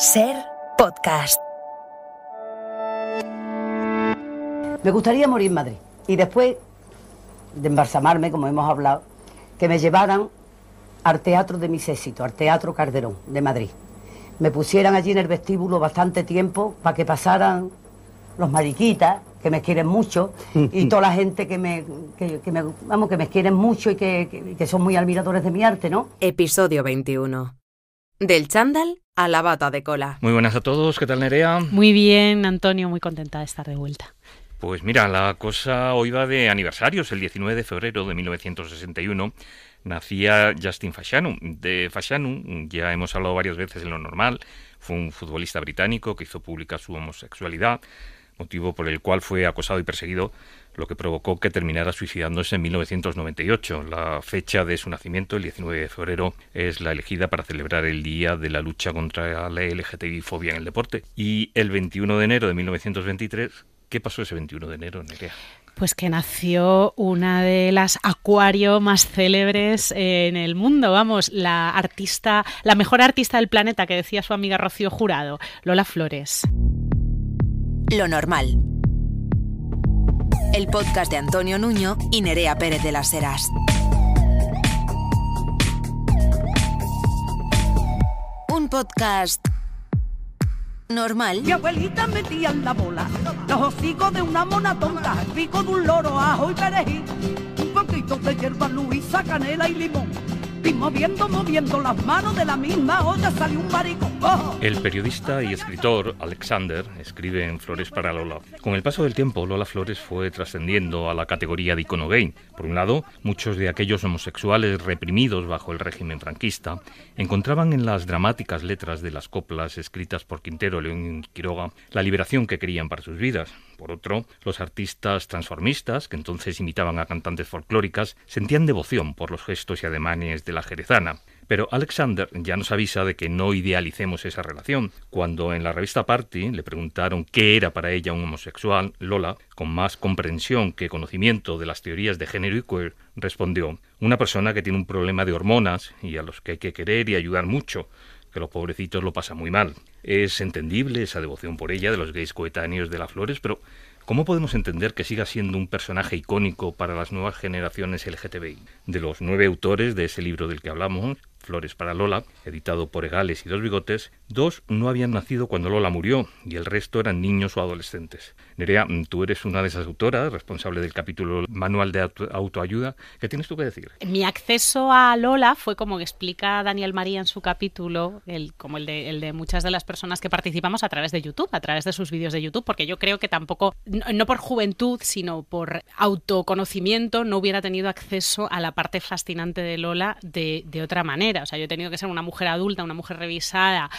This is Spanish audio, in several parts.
Ser podcast. Me gustaría morir en Madrid y después de embalsamarme, como hemos hablado, que me llevaran al teatro de mis éxitos, al Teatro Calderón de Madrid. Me pusieran allí en el vestíbulo bastante tiempo para que pasaran los mariquitas, que me quieren mucho, y toda la gente que me, que, me, quieren mucho y que, que son muy admiradores de mi arte, ¿no? Episodio 21. Del chándal a la bata de cola. Muy buenas a todos, ¿qué tal Nerea? Muy bien, Antonio, muy contenta de estar de vuelta. Pues mira, la cosa hoy va de aniversarios. El 19 de febrero de 1961 nacía Justin Fashanu. De Fashanu ya hemos hablado varias veces en lo normal. Fue un futbolista británico que hizo pública su homosexualidad, motivo por el cual fue acosado y perseguido lo que provocó que terminara suicidándose en 1998. La fecha de su nacimiento, el 19 de febrero, es la elegida para celebrar el Día de la Lucha contra la LGTBI-fobia en el deporte. Y el 21 de enero de 1923, ¿qué pasó ese 21 de enero, Nerea? Pues que nació una de las acuario más célebres eh, en el mundo, vamos, la artista, la mejor artista del planeta que decía su amiga Rocío Jurado, Lola Flores. Lo normal el podcast de Antonio Nuño y Nerea Pérez de las Heras. Un podcast normal. Mi abuelita metía en la bola los hocicos de una mona tonta, el pico de un loro, ajo y perejil, un poquito de hierba luisa, canela y limón y moviendo, moviendo las manos de la misma olla salió un El periodista y escritor Alexander escribe en Flores para Lola. Con el paso del tiempo, Lola Flores fue trascendiendo a la categoría de icono gay. Por un lado, muchos de aquellos homosexuales reprimidos bajo el régimen franquista encontraban en las dramáticas letras de las coplas escritas por Quintero León Quiroga la liberación que querían para sus vidas. Por otro, los artistas transformistas, que entonces imitaban a cantantes folclóricas, sentían devoción por los gestos y ademanes de la jerezana. Pero Alexander ya nos avisa de que no idealicemos esa relación. Cuando en la revista Party le preguntaron qué era para ella un homosexual, Lola, con más comprensión que conocimiento de las teorías de género y queer, respondió, una persona que tiene un problema de hormonas y a los que hay que querer y ayudar mucho, que los pobrecitos lo pasan muy mal. Es entendible esa devoción por ella de los gays coetáneos de las flores, pero ¿cómo podemos entender que siga siendo un personaje icónico para las nuevas generaciones LGTBI? De los nueve autores de ese libro del que hablamos, Flores para Lola, editado por Egales y Dos Bigotes, Dos no habían nacido cuando Lola murió y el resto eran niños o adolescentes. Nerea, tú eres una de esas autoras, responsable del capítulo Manual de Autoayuda. ¿Qué tienes tú que decir? Mi acceso a Lola fue como explica Daniel María en su capítulo, el, como el de, muchas de las personas que participamos a través de YouTube, a través de sus vídeos de YouTube, porque yo creo que tampoco, no, por juventud, sino por autoconocimiento, no hubiera tenido acceso a la parte fascinante de Lola de otra manera. O sea, yo he tenido que ser una mujer adulta, una mujer revisada,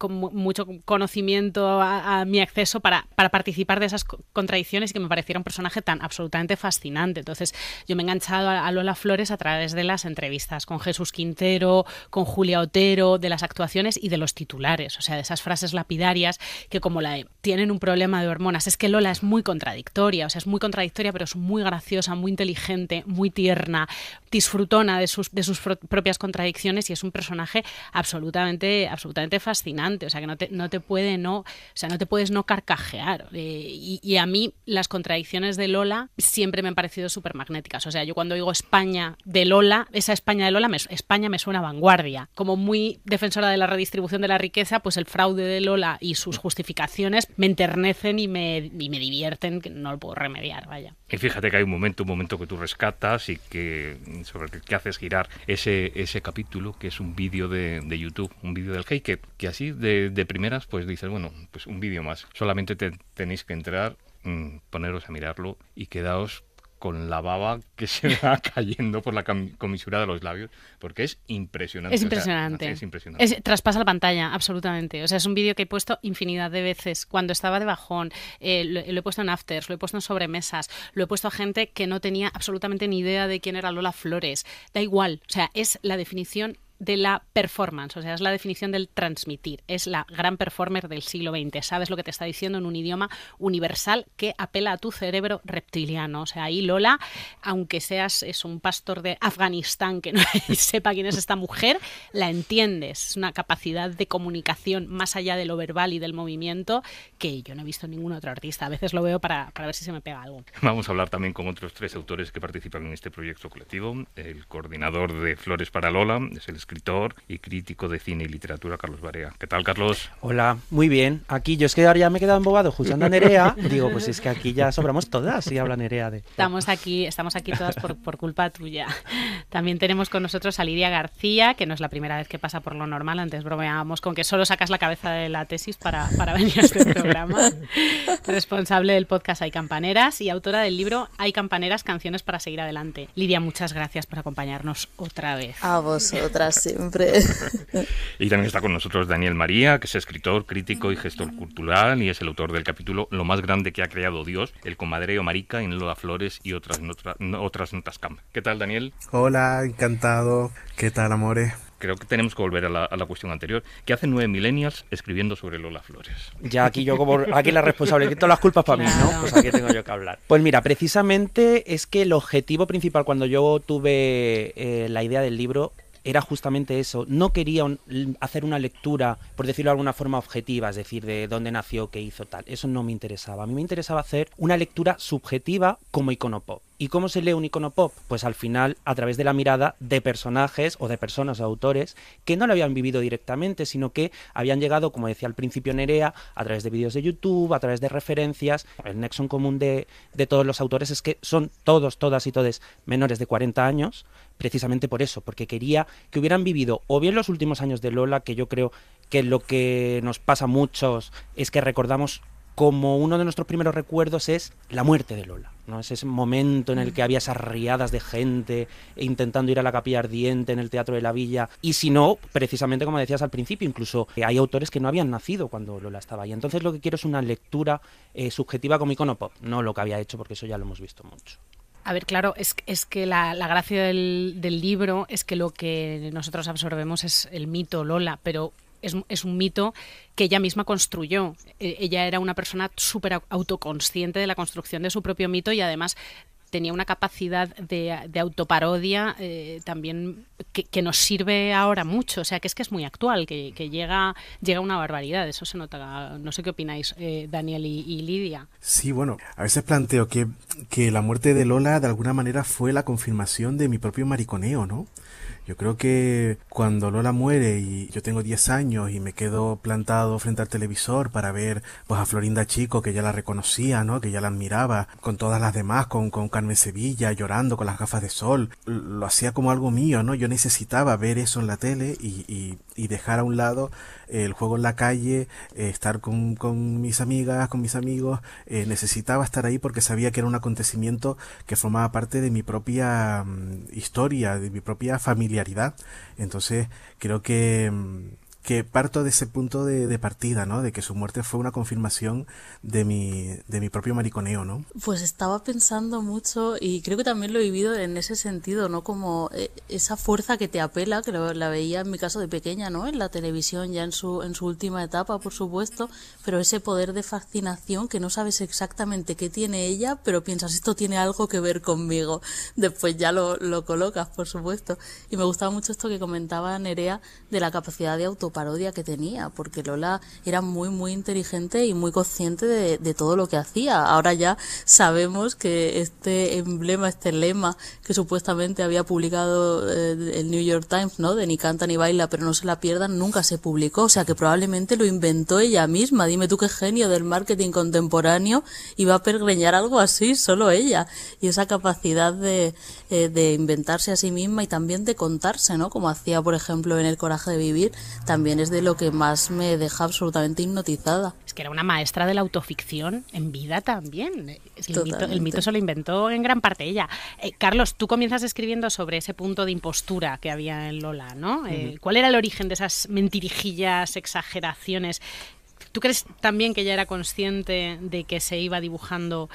con mucho conocimiento a, mi acceso para, participar de esas contradicciones y que me pareciera un personaje tan absolutamente fascinante. Entonces, yo me he enganchado a, Lola Flores a través de las entrevistas con Jesús Quintero, con Julia Otero, de las actuaciones y de los titulares, o sea, de esas frases lapidarias que como la de tienen un problema de hormonas. Es que Lola es muy contradictoria, o sea, es muy contradictoria, pero es muy graciosa, muy inteligente, muy tierna, disfrutona de sus, de sus propias contradicciones y es un personaje absolutamente, absolutamente fascinante. O sea, que no te, puede no, o sea, no te puedes no carcajear. Eh, y, a mí las contradicciones de Lola siempre me han parecido súper magnéticas. O sea, yo cuando digo España de Lola, esa España de Lola, me, España me suena a vanguardia. Como muy defensora de la redistribución de la riqueza, pues el fraude de Lola y sus justificaciones me enternecen y me, divierten, que no lo puedo remediar, vaya. Y fíjate que hay un momento, un momento que tú rescatas y que sobre el que haces girar ese, ese capítulo, que es un vídeo de, YouTube, un vídeo del Hey, que, así de, primeras pues dices, bueno, pues un vídeo más. Solamente tenéis que entrar, mm, poneros a mirarlo y quedaos con la baba que se va cayendo por la comisura de los labios, porque es impresionante. Es impresionante. es impresionante. traspasa la pantalla, absolutamente. O sea, es un vídeo que he puesto infinidad de veces. Cuando estaba de bajón, eh, lo, he puesto en afters, lo he puesto en sobremesas, lo he puesto a gente que no tenía absolutamente ni idea de quién era Lola Flores. Da igual. O sea, es la definición de la performance, o sea, es la definición del transmitir, es la gran performer del siglo XX, sabes lo que te está diciendo en un idioma universal que apela a tu cerebro reptiliano, o sea, ahí Lola, aunque seas es un pastor de Afganistán que no sepa quién es esta mujer, la entiendes, es una capacidad de comunicación más allá de lo verbal y del movimiento que yo no he visto en ningún otro artista, a veces lo veo para, ver si se me pega algo. Vamos a hablar también con otros tres autores que participan en este proyecto colectivo, el coordinador de Flores para Lola, es el escritor y crítico de cine y literatura, Carlos Barea. ¿Qué tal, Carlos? Hola, muy bien. Aquí yo es que ahora ya me he quedado embobado juzgando a Nerea. Digo, pues es que aquí ya sobramos todas y habla Nerea de... Estamos aquí, estamos aquí todas por, culpa tuya. También tenemos con nosotros a Lidia García, que no es la primera vez que pasa por lo normal. Antes bromeábamos con que solo sacas la cabeza de la tesis para, para venir a este programa. Responsable del podcast Hay Campaneras y autora del libro Hay Campaneras, canciones para seguir adelante. Lidia, muchas gracias por acompañarnos otra vez. A vosotras siempre. y también está con nosotros Daniel María, que es escritor, crítico y gestor cultural y es el autor del capítulo Lo más grande que ha creado Dios, el comadreo marica en Lola Flores y otras, otras notas camp. ¿Qué tal, Daniel? Hola, encantado. ¿Qué tal, amores? creo que tenemos que volver a la, cuestión anterior. ¿Qué hace nueve millennials escribiendo sobre Lola Flores? Ya aquí yo como aquí la responsable, que todas las culpas para mí, ¿no? Pues aquí tengo yo que hablar. Pues mira, precisamente es que el objetivo principal cuando yo tuve eh, la idea del libro era justamente eso. No quería hacer una lectura, por decirlo de alguna forma, objetiva, es decir, de dónde nació, qué hizo, tal. Eso no me interesaba. A mí me interesaba hacer una lectura subjetiva como iconopop. ¿Y cómo se lee un icono pop? Pues al final a través de la mirada de personajes o de personas o autores que no lo habían vivido directamente, sino que habían llegado, como decía al principio Nerea, a través de vídeos de YouTube, a través de referencias. El nexo común de, de todos los autores es que son todos, todas y todes menores de 40 años precisamente por eso, porque quería que hubieran vivido o bien los últimos años de Lola, que yo creo que lo que nos pasa a muchos es que recordamos como uno de nuestros primeros recuerdos es la muerte de Lola, ¿no? Es ese momento en el que había esas riadas de gente intentando ir a la capilla ardiente en el Teatro de la Villa. Y si no, precisamente como decías al principio, incluso eh, hay autores que no habían nacido cuando Lola estaba ahí. Entonces lo que quiero es una lectura eh, subjetiva como icono pop, no lo que había hecho, porque eso ya lo hemos visto mucho. A ver, claro, es, es que la, gracia del, libro es que lo que nosotros absorbemos es el mito Lola, pero es, un mito que ella misma construyó. E, ella era una persona súper autoconsciente de la construcción de su propio mito y además tenía una capacidad de, autoparodia eh, también que, nos sirve ahora mucho. O sea, que es que es muy actual, que, llega, llega una barbaridad. Eso se nota. No sé qué opináis, eh, Daniel y, Lidia. Sí, bueno, a veces planteo que, que la muerte de Lola de alguna manera fue la confirmación de mi propio mariconeo, ¿no? Yo creo que cuando Lola muere y yo tengo 10 años y me quedo plantado frente al televisor para ver pues a Florinda Chico que ya la reconocía, ¿no? Que ya la admiraba, con todas las demás, con, con Carmen Sevilla llorando con las gafas de sol, lo hacía como algo mío, ¿no? Yo necesitaba ver eso en la tele y, y y dejar a un lado el juego en la calle, eh, estar con, mis amigas, con mis amigos. Eh, necesitaba estar ahí porque sabía que era un acontecimiento que formaba parte de mi propia mm, historia, de mi propia familiaridad. Entonces creo que... Mm, que parto de ese punto de, partida, ¿no? De que su muerte fue una confirmación de mi, de mi propio mariconeo, ¿no? Pues estaba pensando mucho y creo que también lo he vivido en ese sentido, ¿no? Como eh, esa fuerza que te apela, que la veía en mi caso de pequeña, ¿no? En la televisión ya en su, en su última etapa, por supuesto, pero ese poder de fascinación que no sabes exactamente qué tiene ella, pero piensas, esto tiene algo que ver conmigo. Después ya lo, lo colocas, por supuesto. Y me gustaba mucho esto que comentaba Nerea de la capacidad de auto parodia que tenía, porque Lola era muy, muy inteligente y muy consciente de, todo lo que hacía. Ahora ya sabemos que este emblema, este lema que supuestamente había publicado eh, el New York Times, ¿no? De ni canta ni baila, pero no se la pierdan, nunca se publicó. O sea que probablemente lo inventó ella misma. Dime tú qué genio del marketing contemporáneo iba a pergreñar algo así, solo ella. Y esa capacidad de eh, de inventarse a sí misma y también de contarse, ¿no? Como hacía, por ejemplo, en El coraje de vivir, también es de lo que más me deja absolutamente hipnotizada. Es que era una maestra de la autoficción en vida también. el, mito, se lo inventó en gran parte ella. Eh, Carlos, tú comienzas escribiendo sobre ese punto de impostura que había en Lola, ¿no? Eh, ¿Cuál era el origen de esas mentirijillas, exageraciones? ¿Tú crees también que ella era consciente de que se iba dibujando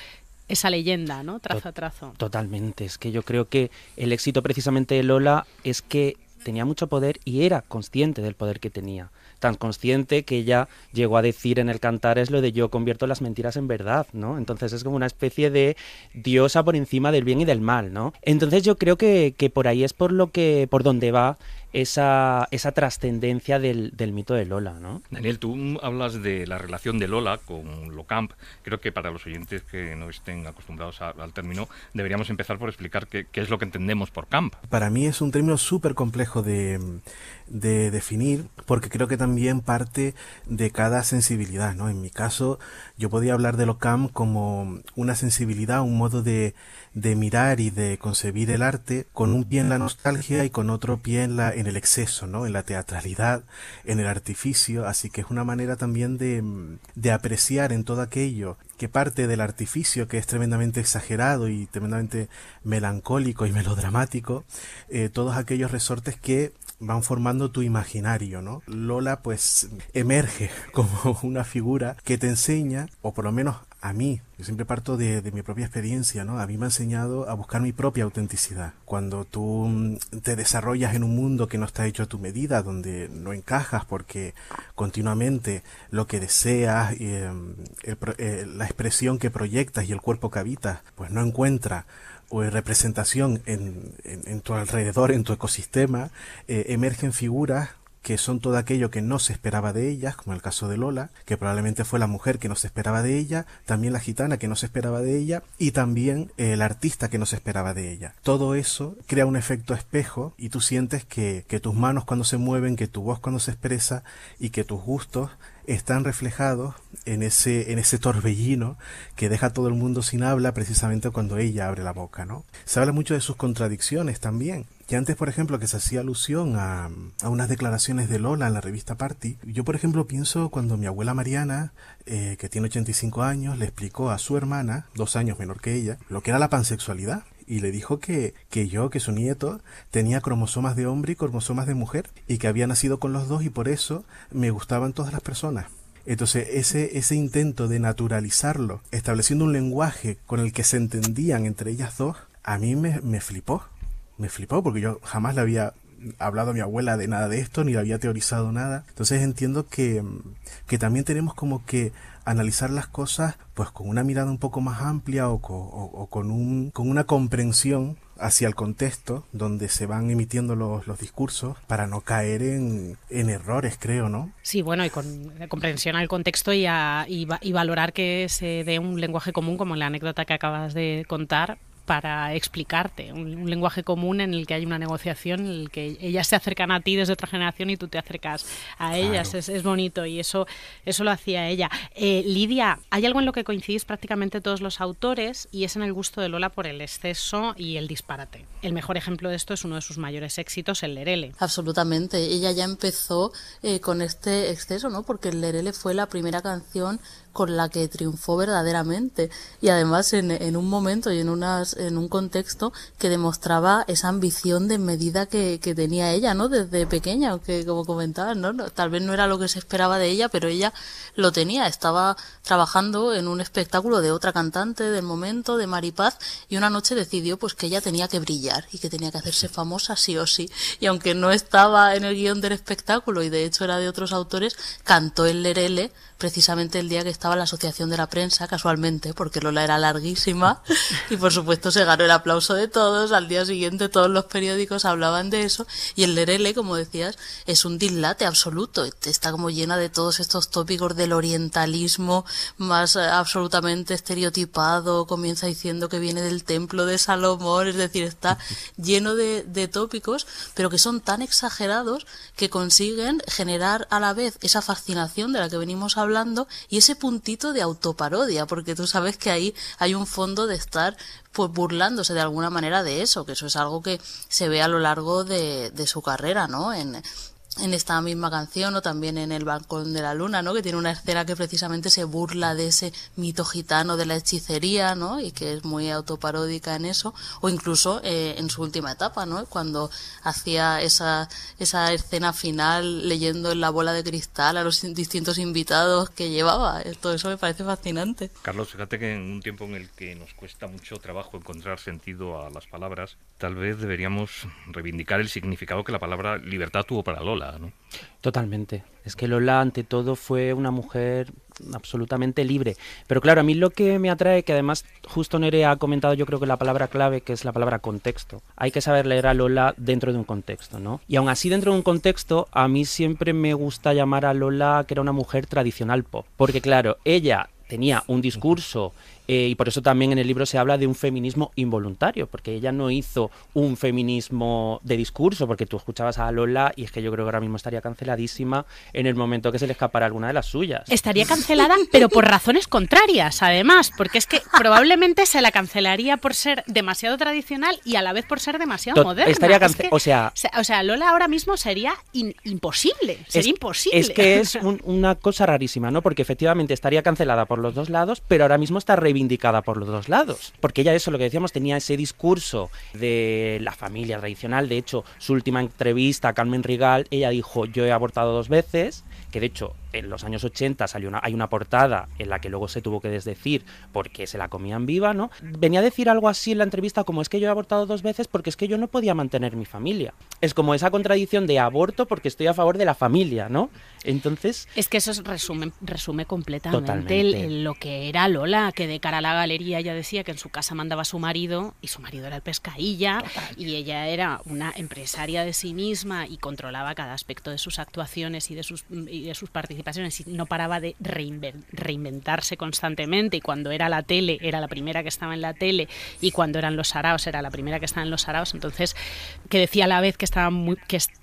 esa leyenda, ¿no? Trazo a trazo. Totalmente. Es que yo creo que el éxito precisamente de Lola es que tenía mucho poder y era consciente del poder que tenía. Tan consciente que ella llegó a decir en el cantar es lo de yo convierto las mentiras en verdad, ¿no? Entonces es como una especie de diosa por encima del bien y del mal, ¿no? Entonces yo creo que, por ahí es por lo que, por donde va esa, esa trascendencia del, mito de Lola, ¿no? Daniel, tú hablas de la relación de Lola con Locamp. Creo que para los oyentes que no estén acostumbrados al término, deberíamos empezar por explicar qué, es lo que entendemos por camp. Para mí es un término súper complejo de, de definir, porque creo que también parte de cada sensibilidad, ¿no? En mi caso, yo podía hablar lo cam como una sensibilidad, un modo de, de mirar y de concebir el arte con un pie en la nostalgia y con otro pie en, la, en el exceso, ¿no? en la teatralidad, en el artificio, así que es una manera también de, de apreciar en todo aquello que parte del artificio que es tremendamente exagerado y tremendamente melancólico y melodramático, eh, todos aquellos resortes que van formando tu imaginario, ¿no? Lola pues emerge como una figura que te enseña, o por lo menos a mí, yo siempre parto de, mi propia experiencia, ¿no? A mí me ha enseñado a buscar mi propia autenticidad. Cuando tú mm, te desarrollas en un mundo que no está hecho a tu medida, donde no encajas porque continuamente lo que deseas, eh, eh, la expresión que proyectas y el cuerpo que habitas, pues no encuentra o representación en, en, tu alrededor, en tu ecosistema, eh, emergen figuras que son todo aquello que no se esperaba de ellas, como el caso de Lola, que probablemente fue la mujer que no se esperaba de ella, también la gitana que no se esperaba de ella, y también el artista que no se esperaba de ella. Todo eso crea un efecto espejo y tú sientes que, que tus manos cuando se mueven, que tu voz cuando se expresa y que tus gustos están reflejados en ese, en ese torbellino que deja todo el mundo sin habla precisamente cuando ella abre la boca, ¿no? Se habla mucho de sus contradicciones también. Y antes, por ejemplo, que se hacía alusión a, a, unas declaraciones de Lola en la revista Party, yo, por ejemplo, pienso cuando mi abuela Mariana, eh, que tiene 85 años, le explicó a su hermana, dos años menor que ella, lo que era la pansexualidad y le dijo que, yo, que su nieto, tenía cromosomas de hombre y cromosomas de mujer y que había nacido con los dos y por eso me gustaban todas las personas. Entonces, ese, ese intento de naturalizarlo, estableciendo un lenguaje con el que se entendían entre ellas dos, a mí me, me flipó. Me flipó porque yo jamás le había hablado a mi abuela de nada de esto, ni le había teorizado nada. Entonces entiendo que, que también tenemos como que analizar las cosas pues con una mirada un poco más amplia o, con, una comprensión hacia el contexto donde se van emitiendo los, discursos para no caer en, en, errores, creo, ¿no? Sí, bueno, y con comprensión al contexto y, y, y, valorar que se dé un lenguaje común, como la anécdota que acabas de contar, para explicarte, un, lenguaje común en el que hay una negociación, en el que ellas se acercan a ti desde otra generación y tú te acercas a ellas, es, bonito y eso, eso lo hacía ella. Eh, Lidia, hay algo en lo que coincidís prácticamente todos los autores y es en el gusto de Lola por el exceso y el disparate. El mejor ejemplo de esto es uno de sus mayores éxitos, el Lerele. Absolutamente, ella ya empezó eh, con este exceso, ¿no? porque el Lerele fue la primera canción con la que triunfó verdaderamente y además en, un momento y en, unas, en un contexto que demostraba esa ambición de medida que, tenía ella, ¿no? Desde pequeña, aunque como comentabas, ¿no? Tal vez no era lo que se esperaba de ella, pero ella lo tenía, estaba trabajando en un espectáculo de otra cantante del momento, de Maripaz, y una noche decidió pues que ella tenía que brillar y que tenía que hacerse famosa sí o sí, y aunque no estaba en el guión del espectáculo y de hecho era de otros autores, cantó el Lerele precisamente el día que estaba la Asociación de la Prensa, casualmente, porque Lola era larguísima y por supuesto se ganó el aplauso de todos. Al día siguiente todos los periódicos hablaban de eso y el Lerele, como decías, es un dislate absoluto. Este está como llena de todos estos tópicos del orientalismo más eh, absolutamente estereotipado. Comienza diciendo que viene del templo de Salomón, es decir, está lleno de, tópicos, pero que son tan exagerados que consiguen generar a la vez esa fascinación de la que venimos hablando hablando y ese puntito de autoparodia, porque tú sabes que ahí hay un fondo de estar pues burlándose de alguna manera de eso, que eso es algo que se ve a lo largo de, de su carrera, ¿no? En, en esta misma canción o también en El balcón de la luna, ¿no? Que tiene una escena que precisamente se burla de ese mito gitano de la hechicería, ¿no? Y que es muy autoparódica en eso o incluso eh, en su última etapa, ¿no? Cuando hacía esa esa escena final leyendo en la bola de cristal a los distintos invitados que llevaba. Todo eso me parece fascinante. Carlos, fíjate que en un tiempo en el que nos cuesta mucho trabajo encontrar sentido a las palabras, tal vez deberíamos reivindicar el significado que la palabra libertad tuvo para Lola Totalmente. Es que Lola, ante todo, fue una mujer absolutamente libre. Pero claro, a mí lo que me atrae, que además justo Nere ha comentado yo creo que la palabra clave, que es la palabra contexto. Hay que saber leer a Lola dentro de un contexto, ¿no? Y aún así dentro de un contexto, a mí siempre me gusta llamar a Lola que era una mujer tradicional pop. Porque claro, ella tenía un discurso eh, y por eso también en el libro se habla de un feminismo involuntario, porque ella no hizo un feminismo de discurso, porque tú escuchabas a Lola y es que yo creo que ahora mismo estaría canceladísima en el momento que se le escapara alguna de las suyas. Estaría cancelada, pero por razones contrarias, además, porque es que probablemente se la cancelaría por ser demasiado tradicional y a la vez por ser demasiado moderna. Estaría o, sea, o sea, Lola ahora mismo sería imposible, sería es, imposible. Es que es una cosa rarísima, ¿no? Porque efectivamente estaría cancelada por los dos lados, pero ahora mismo está re vindicada por los dos lados. Porque ella eso, lo que decíamos, tenía ese discurso de la familia tradicional. De hecho, su última entrevista a Carmen Rigal, ella dijo, yo he abortado dos veces, que de hecho en los años 80 salió una, hay una portada en la que luego se tuvo que desdecir porque se la comían viva, ¿no? Venía a decir algo así en la entrevista como es que yo he abortado dos veces porque es que yo no podía mantener mi familia. Es como esa contradicción de aborto porque estoy a favor de la familia, ¿no? Entonces... Es que eso es resume, resume completamente lo que era Lola, que de cara a la galería ella decía que en su casa mandaba a su marido y su marido era el pescadilla y ella era una empresaria de sí misma y controlaba cada aspecto de sus actuaciones y de sus, de sus participaciones y no paraba de reinventarse constantemente y cuando era la tele era la primera que estaba en la tele y cuando eran los saraos era la primera que estaba en los saraos entonces que decía a la vez que estaba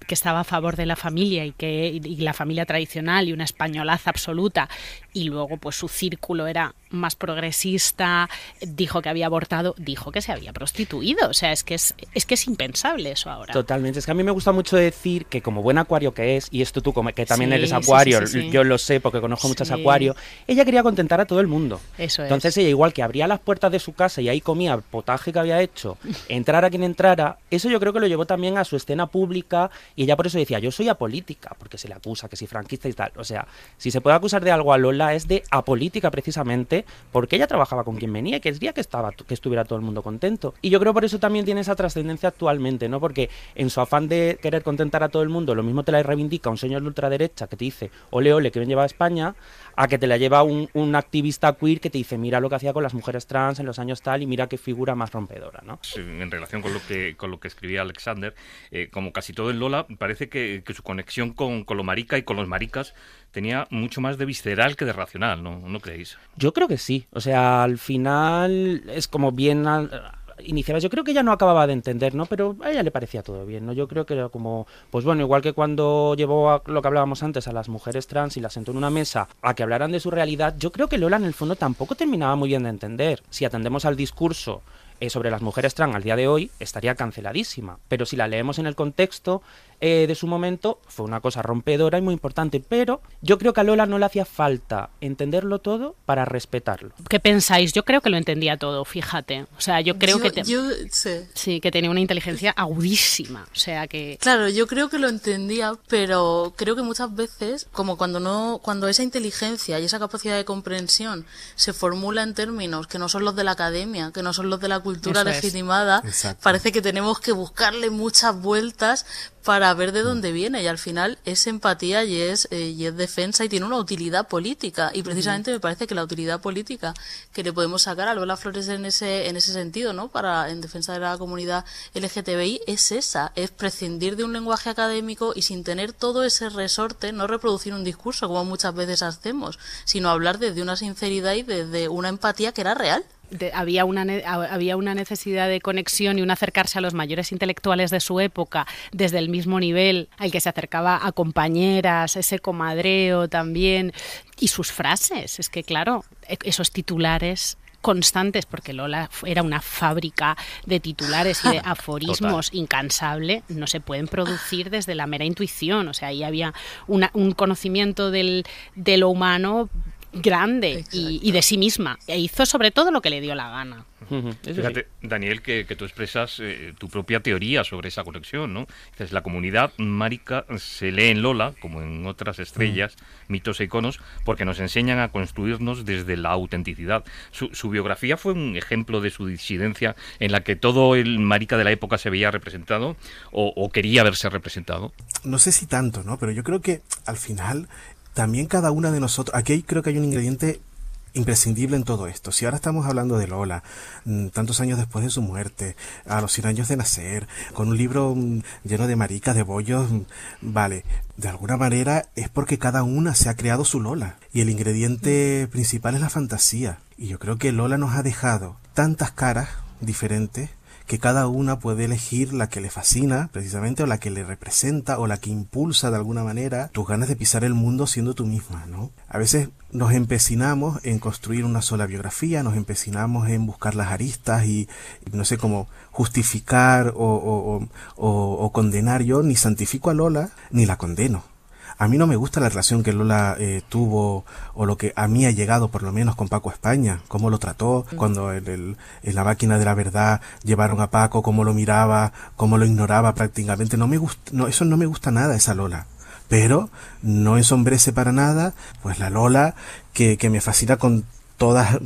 estaba a favor de la familia y que y la familia tradicional y una españolaza absoluta, y luego pues su círculo era más progresista, dijo que había abortado, dijo que se había prostituido, o sea, es que es, que es impensable eso ahora. Totalmente, es que a mí me gusta mucho decir que como buen acuario que es, y esto tú que también eres acuario, yo lo sé porque conozco muchas acuarios, ella quería contentar a todo el mundo. Eso Entonces ella igual que abría las puertas de su casa y ahí comía el potaje que había hecho, entrara quien entrara, eso yo creo que lo llevó también a su escena pública y ella por eso decía, yo soy apolítica, porque se le acusa que si franquista y tal. O sea, si se puede acusar de algo a Lola es de apolítica precisamente, porque ella trabajaba con quien venía y quería que, estaba, que estuviera todo el mundo contento. Y yo creo por eso también tiene esa trascendencia actualmente, ¿no? Porque en su afán de querer contentar a todo el mundo, lo mismo te la reivindica un señor de ultraderecha que te dice, ole, ole, que ven lleva a España, a que te la lleva un, activista queer que te dice, mira lo que hacía con las mujeres trans en los años tal y mira qué figura más rompedora, ¿no? En relación con lo que, con lo que escribía Alexander, eh, como casi todo en Lola, parece que, su conexión con, con lo marica y con los maricas tenía mucho más de visceral que de racional, ¿no? ¿No creéis? Yo creo que sí. O sea, al final es como bien iniciabas. Yo creo que ella no acababa de entender, ¿no? Pero a ella le parecía todo bien, ¿no? Yo creo que era como, pues bueno, igual que cuando llevó a lo que hablábamos antes a las mujeres trans y las sentó en una mesa a que hablaran de su realidad, yo creo que Lola en el fondo tampoco terminaba muy bien de entender. Si atendemos al discurso eh, sobre las mujeres trans al día de hoy estaría canceladísima. Pero si la leemos en el contexto, eh, de su momento fue una cosa rompedora y muy importante, pero yo creo que a Lola no le hacía falta entenderlo todo para respetarlo. ¿Qué pensáis? Yo creo que lo entendía todo, fíjate. O sea, yo creo que sí. que tenía una inteligencia agudísima, o sea que Claro, yo creo que lo entendía, pero creo que muchas veces como cuando no cuando esa inteligencia y esa capacidad de comprensión se formula en términos que no son los de la academia, que no son los de la cultura legitimada, parece que tenemos que buscarle muchas vueltas para ver de mm. dónde viene y al final es empatía y es, eh, y es defensa y tiene una utilidad política y precisamente me parece que la utilidad política que le podemos sacar a Lola Flores en ese, en ese sentido, ¿no? Para, en defensa de la comunidad LGTBI es esa, es prescindir de un lenguaje académico y sin tener todo ese resorte, no reproducir un discurso como muchas veces hacemos, sino hablar desde una sinceridad y desde una empatía que era real había, una, había una necesidad de conexión y un acercarse a los mayores intelectuales de su época desde el mismo nivel al que se acercaba a compañeras, ese comadreo también, y sus frases. Es que, claro, e, esos titulares constantes, porque Lola era una fábrica de titulares y de aforismos incansable, no se pueden producir desde la mera intuición. O sea, ahí había un conocimiento del, de lo humano grande y, de sí misma. E hizo sobre todo lo que le dio la gana. Fíjate, Daniel, que, tú expresas eh, tu propia teoría sobre esa conexión, ¿no? la comunidad marica se lee en Lola, como en otras estrellas, mm. mitos e iconos, porque nos enseñan a construirnos desde la autenticidad. Su, biografía fue un ejemplo de su disidencia en la que todo el marica de la época se veía representado o, o quería verse representado. No sé si tanto, ¿no? Pero yo creo que al final también cada una de nosotros, aquí creo que hay un ingrediente imprescindible en todo esto. Si ahora estamos hablando de Lola, mm, tantos años después de su muerte, a los 100 años de nacer, con un libro mm, lleno de maricas, de bollos, mm, vale, de alguna manera es porque cada una se ha creado su Lola. Y el ingrediente principal es la fantasía. Y yo creo que Lola nos ha dejado tantas caras diferentes que cada una puede elegir la que le fascina, precisamente, o la que le representa, o la que impulsa de alguna manera tus ganas de pisar el mundo siendo tú misma, ¿no? A veces nos empecinamos en construir una sola biografía, nos empecinamos en buscar las aristas y no sé cómo justificar o, o condenar yo, ni santifico a Lola, ni la condeno a mí no me gusta la relación que Lola eh, tuvo o lo que a mí ha llegado por lo menos con Paco España, cómo lo trató cuando en, la máquina de la verdad llevaron a Paco, cómo lo miraba, cómo lo ignoraba prácticamente. No me gusta, eso no me gusta nada esa Lola pero no ensombrece para nada, pues la Lola que, que me fascina con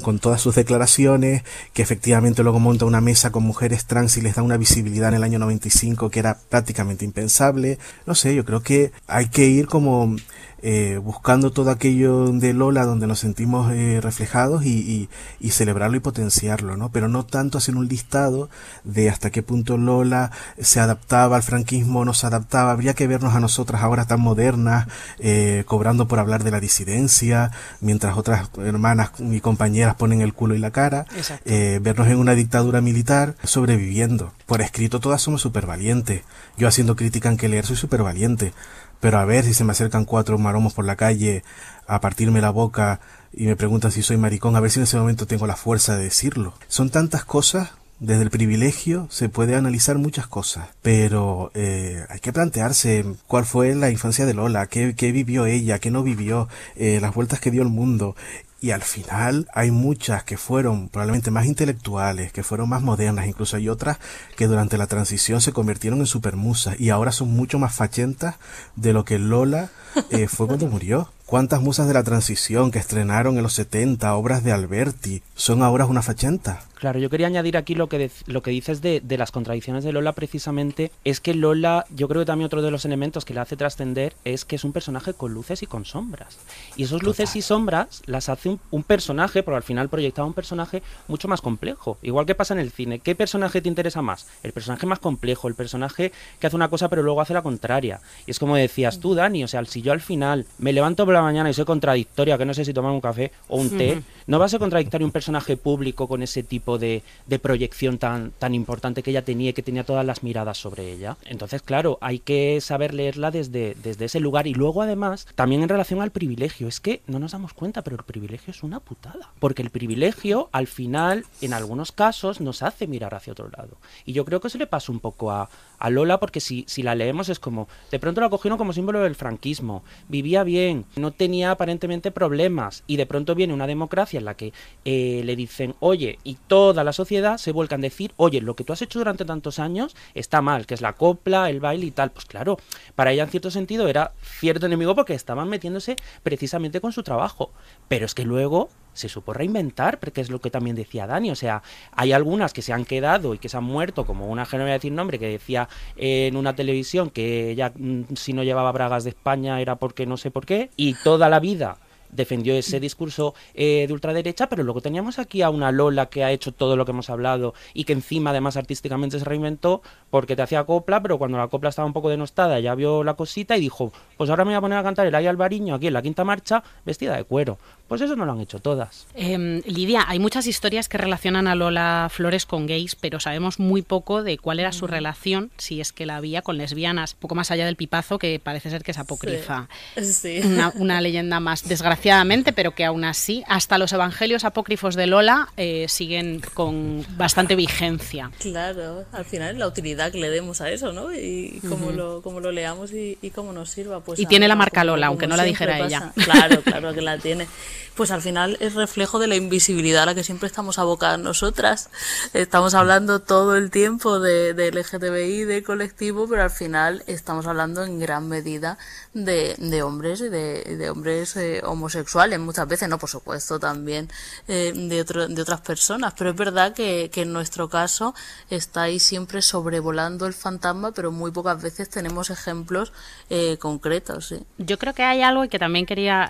con todas sus declaraciones, que efectivamente luego monta una mesa con mujeres trans y les da una visibilidad en el año 95 que era prácticamente impensable. No sé, yo creo que hay que ir como eh, buscando todo aquello de Lola donde nos sentimos eh, reflejados y, celebrarlo y potenciarlo, ¿no? Pero no tanto hacer un listado de hasta qué punto Lola se adaptaba al franquismo, no se adaptaba, habría que vernos a nosotras ahora tan modernas, eh, cobrando por hablar de la disidencia, mientras otras hermanas y compañeras ponen el culo y la cara, vernos en una dictadura militar sobreviviendo. Por escrito todas somos súper valientes. Yo haciendo crítica en que leer soy súper valiente. Pero a ver si se me acercan cuatro maromos por la calle a partirme la boca y me preguntan si soy maricón, a ver si en ese momento tengo la fuerza de decirlo. Son tantas cosas, desde el privilegio se puede analizar muchas cosas, pero eh, hay que plantearse cuál fue la infancia de Lola, qué, vivió ella, qué no vivió, eh, las vueltas que dio el mundo, y al final hay muchas que fueron probablemente más intelectuales, que fueron más modernas, incluso hay otras que durante la transición se convirtieron en supermusas y ahora son mucho más fachentas de lo que Lola eh, fue cuando murió. ¿Cuántas musas de la transición que estrenaron en los 70, obras de Alberti, son ahora una fachenta? Claro, yo quería añadir aquí lo que, lo que dices de, las contradicciones de Lola precisamente, es que Lola, yo creo que también otro de los elementos que la hace trascender es que es un personaje con luces y con sombras. Y esas luces y sombras las hace un, personaje, pero al final proyectado un personaje mucho más complejo. Igual que pasa en el cine, ¿qué personaje te interesa más? El personaje más complejo, el personaje que hace una cosa pero luego hace la contraria. Y es como decías tú, Dani, o sea, si yo al final me levanto por la mañana y soy contradictoria, que no sé si tomar un café o un té, no va a ser contradictorio un personaje público con ese tipo de, proyección tan, tan importante que ella tenía y que tenía todas las miradas sobre ella. Entonces, claro, hay que saber leerla desde, desde ese lugar y luego además, también en relación al privilegio, es que no nos damos cuenta, pero el privilegio es una putada, porque el privilegio al final, en algunos casos, nos hace mirar hacia otro lado. Y yo creo que eso le pasa un poco a, a Lola porque si, la leemos es como, de pronto la cogieron como símbolo del franquismo, vivía bien, no tenía aparentemente problemas y de pronto viene una democracia en la que eh, le dicen, oye, y toda la sociedad se vuelca a decir, oye, lo que tú has hecho durante tantos años está mal, que es la copla, el baile y tal. Pues claro, para ella en cierto sentido era cierto enemigo porque estaban metiéndose precisamente con su trabajo, pero es que luego se supo reinventar, porque es lo que también decía Dani, o sea, hay algunas que se han quedado y que se han muerto, como una, que de voy decir nombre, que decía en una televisión que ya mm, si no llevaba bragas de España era porque no sé por qué, y toda la vida defendió ese discurso eh, de ultraderecha, pero luego teníamos aquí a una Lola que ha hecho todo lo que hemos hablado y que encima además artísticamente se reinventó porque te hacía copla, pero cuando la copla estaba un poco denostada ya vio la cosita y dijo, pues ahora me voy a poner a cantar el Ay Albariño aquí en la quinta marcha vestida de cuero. Pues eso no lo han hecho todas. Em, Lidia, hay muchas historias que relacionan a Lola Flores con gays, pero sabemos muy poco de cuál era su relación, si es que la había, con lesbianas, poco más allá del pipazo, que parece ser que es apócrifa. Sí. Una, leyenda más, desgraciadamente, pero que aún así, hasta los evangelios apócrifos de Lola eh, siguen con bastante vigencia. Claro, al final la utilidad que le demos a eso, ¿no? Y cómo, lo, lo leamos y, cómo nos sirva. Pues, y tiene la marca Lola, aunque no la dijera ella. Claro, claro que la tiene pues al final es reflejo de la invisibilidad a la que siempre estamos abocadas nosotras. Estamos hablando todo el tiempo de, LGTBI, de colectivo, pero al final estamos hablando en gran medida de, hombres y de, hombres eh, homosexuales, muchas veces, no por supuesto, también eh, de, de otras personas, pero es verdad que, en nuestro caso está ahí siempre sobrevolando el fantasma, pero muy pocas veces tenemos ejemplos eh, concretos. Yo creo que hay algo que también quería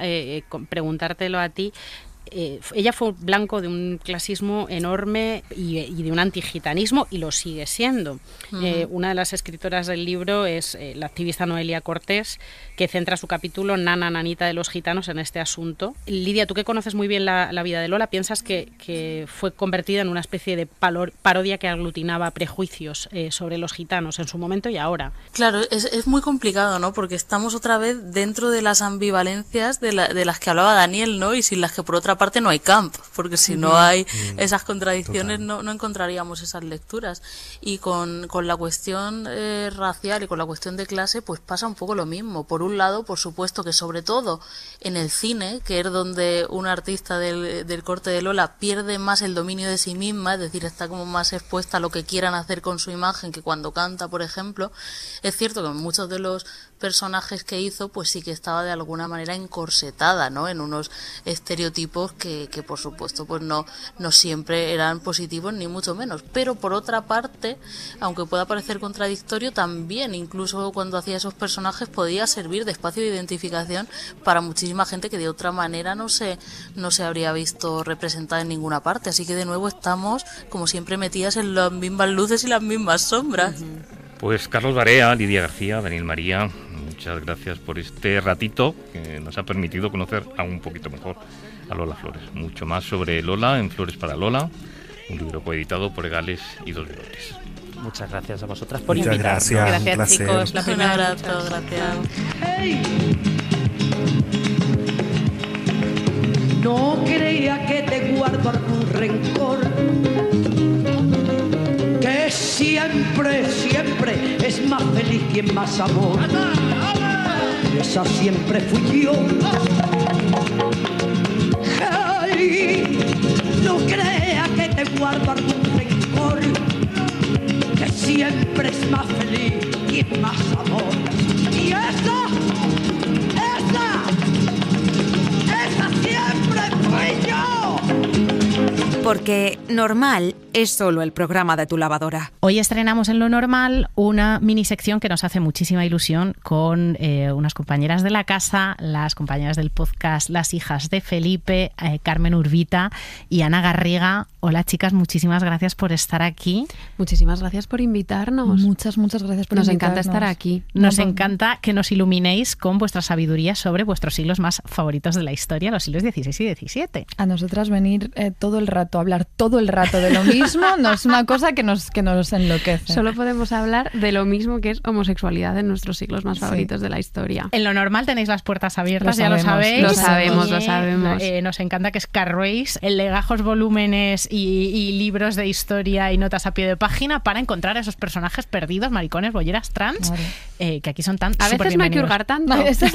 preguntártelo a ti eh, ella fue blanco de un clasismo enorme y, de un antigitanismo y lo sigue siendo. Eh, una de las escritoras del libro es eh, la activista Noelia Cortés, que centra su capítulo Nana Nanita de los Gitanos en este asunto. Lidia, tú que conoces muy bien la, vida de Lola, ¿piensas que, fue convertida en una especie de parodia que aglutinaba prejuicios sobre los gitanos en su momento y ahora? Claro, es, muy complicado, ¿no? Porque estamos otra vez dentro de las ambivalencias de, las que hablaba Daniel, ¿no? Y sin las que por otra parte no hay camp, porque si no hay mm, esas contradicciones no, encontraríamos esas lecturas. Y con, la cuestión eh, racial y con la cuestión de clase, pues pasa un poco lo mismo. Por un lado, por supuesto que sobre todo en el cine, que es donde un artista del, del corte de Lola pierde más el dominio de sí misma, es decir, está como más expuesta a lo que quieran hacer con su imagen que cuando canta, por ejemplo. Es cierto que muchos de los personajes que hizo, pues sí que estaba de alguna manera encorsetada, ¿no? En unos estereotipos que, que por supuesto, pues no, no siempre eran positivos, ni mucho menos. Pero por otra parte, aunque pueda parecer contradictorio, también, incluso cuando hacía esos personajes, podía servir de espacio de identificación para muchísima gente que de otra manera no se, no se habría visto representada en ninguna parte. Así que de nuevo estamos, como siempre, metidas en las mismas luces y las mismas sombras. Pues Carlos Barea, Lidia García, Daniel María, muchas gracias por este ratito que nos ha permitido conocer A un poquito mejor a Lola Flores. Mucho más sobre Lola en Flores para Lola, un libro coeditado por Gales y Dos Muchas gracias a vosotras por Gracias, gracias chicos. gracias. No creía que te guardo algún rencor que siempre, siempre es más feliz quien más amor. esa siempre fui yo. no crea que te guardo algún rencor, que siempre es más feliz quien más amor. Y esa, esa, esa siempre fui yo. Porque normal es solo el programa de tu lavadora. Hoy estrenamos en lo normal una mini sección que nos hace muchísima ilusión con eh, unas compañeras de la casa, las compañeras del podcast, las hijas de Felipe, eh, Carmen Urbita y Ana Garriga. Hola chicas, muchísimas gracias por estar aquí. Muchísimas gracias por invitarnos. Muchas, muchas gracias por nos invitarnos. Nos encanta estar aquí. Nos encanta que nos iluminéis con vuestra sabiduría sobre vuestros hilos más favoritos de la historia, los siglos XVI y XVII. A nosotras venir eh, todo el rato, hablar todo el rato de lo mismo no es una cosa que nos, que nos enloquece. Solo podemos hablar de lo mismo que es homosexualidad en nuestros siglos más favoritos de la historia. En lo normal tenéis las puertas abiertas, ya sabemos, lo sabéis. Lo sabemos, lo sabemos. Eh, nos encanta que escarréis legajos, volúmenes y, libros de historia y notas a pie de página para encontrar a esos personajes perdidos, maricones, bolleras, trans, eh, que aquí son tan A veces no hay que hurgar tanto. eso,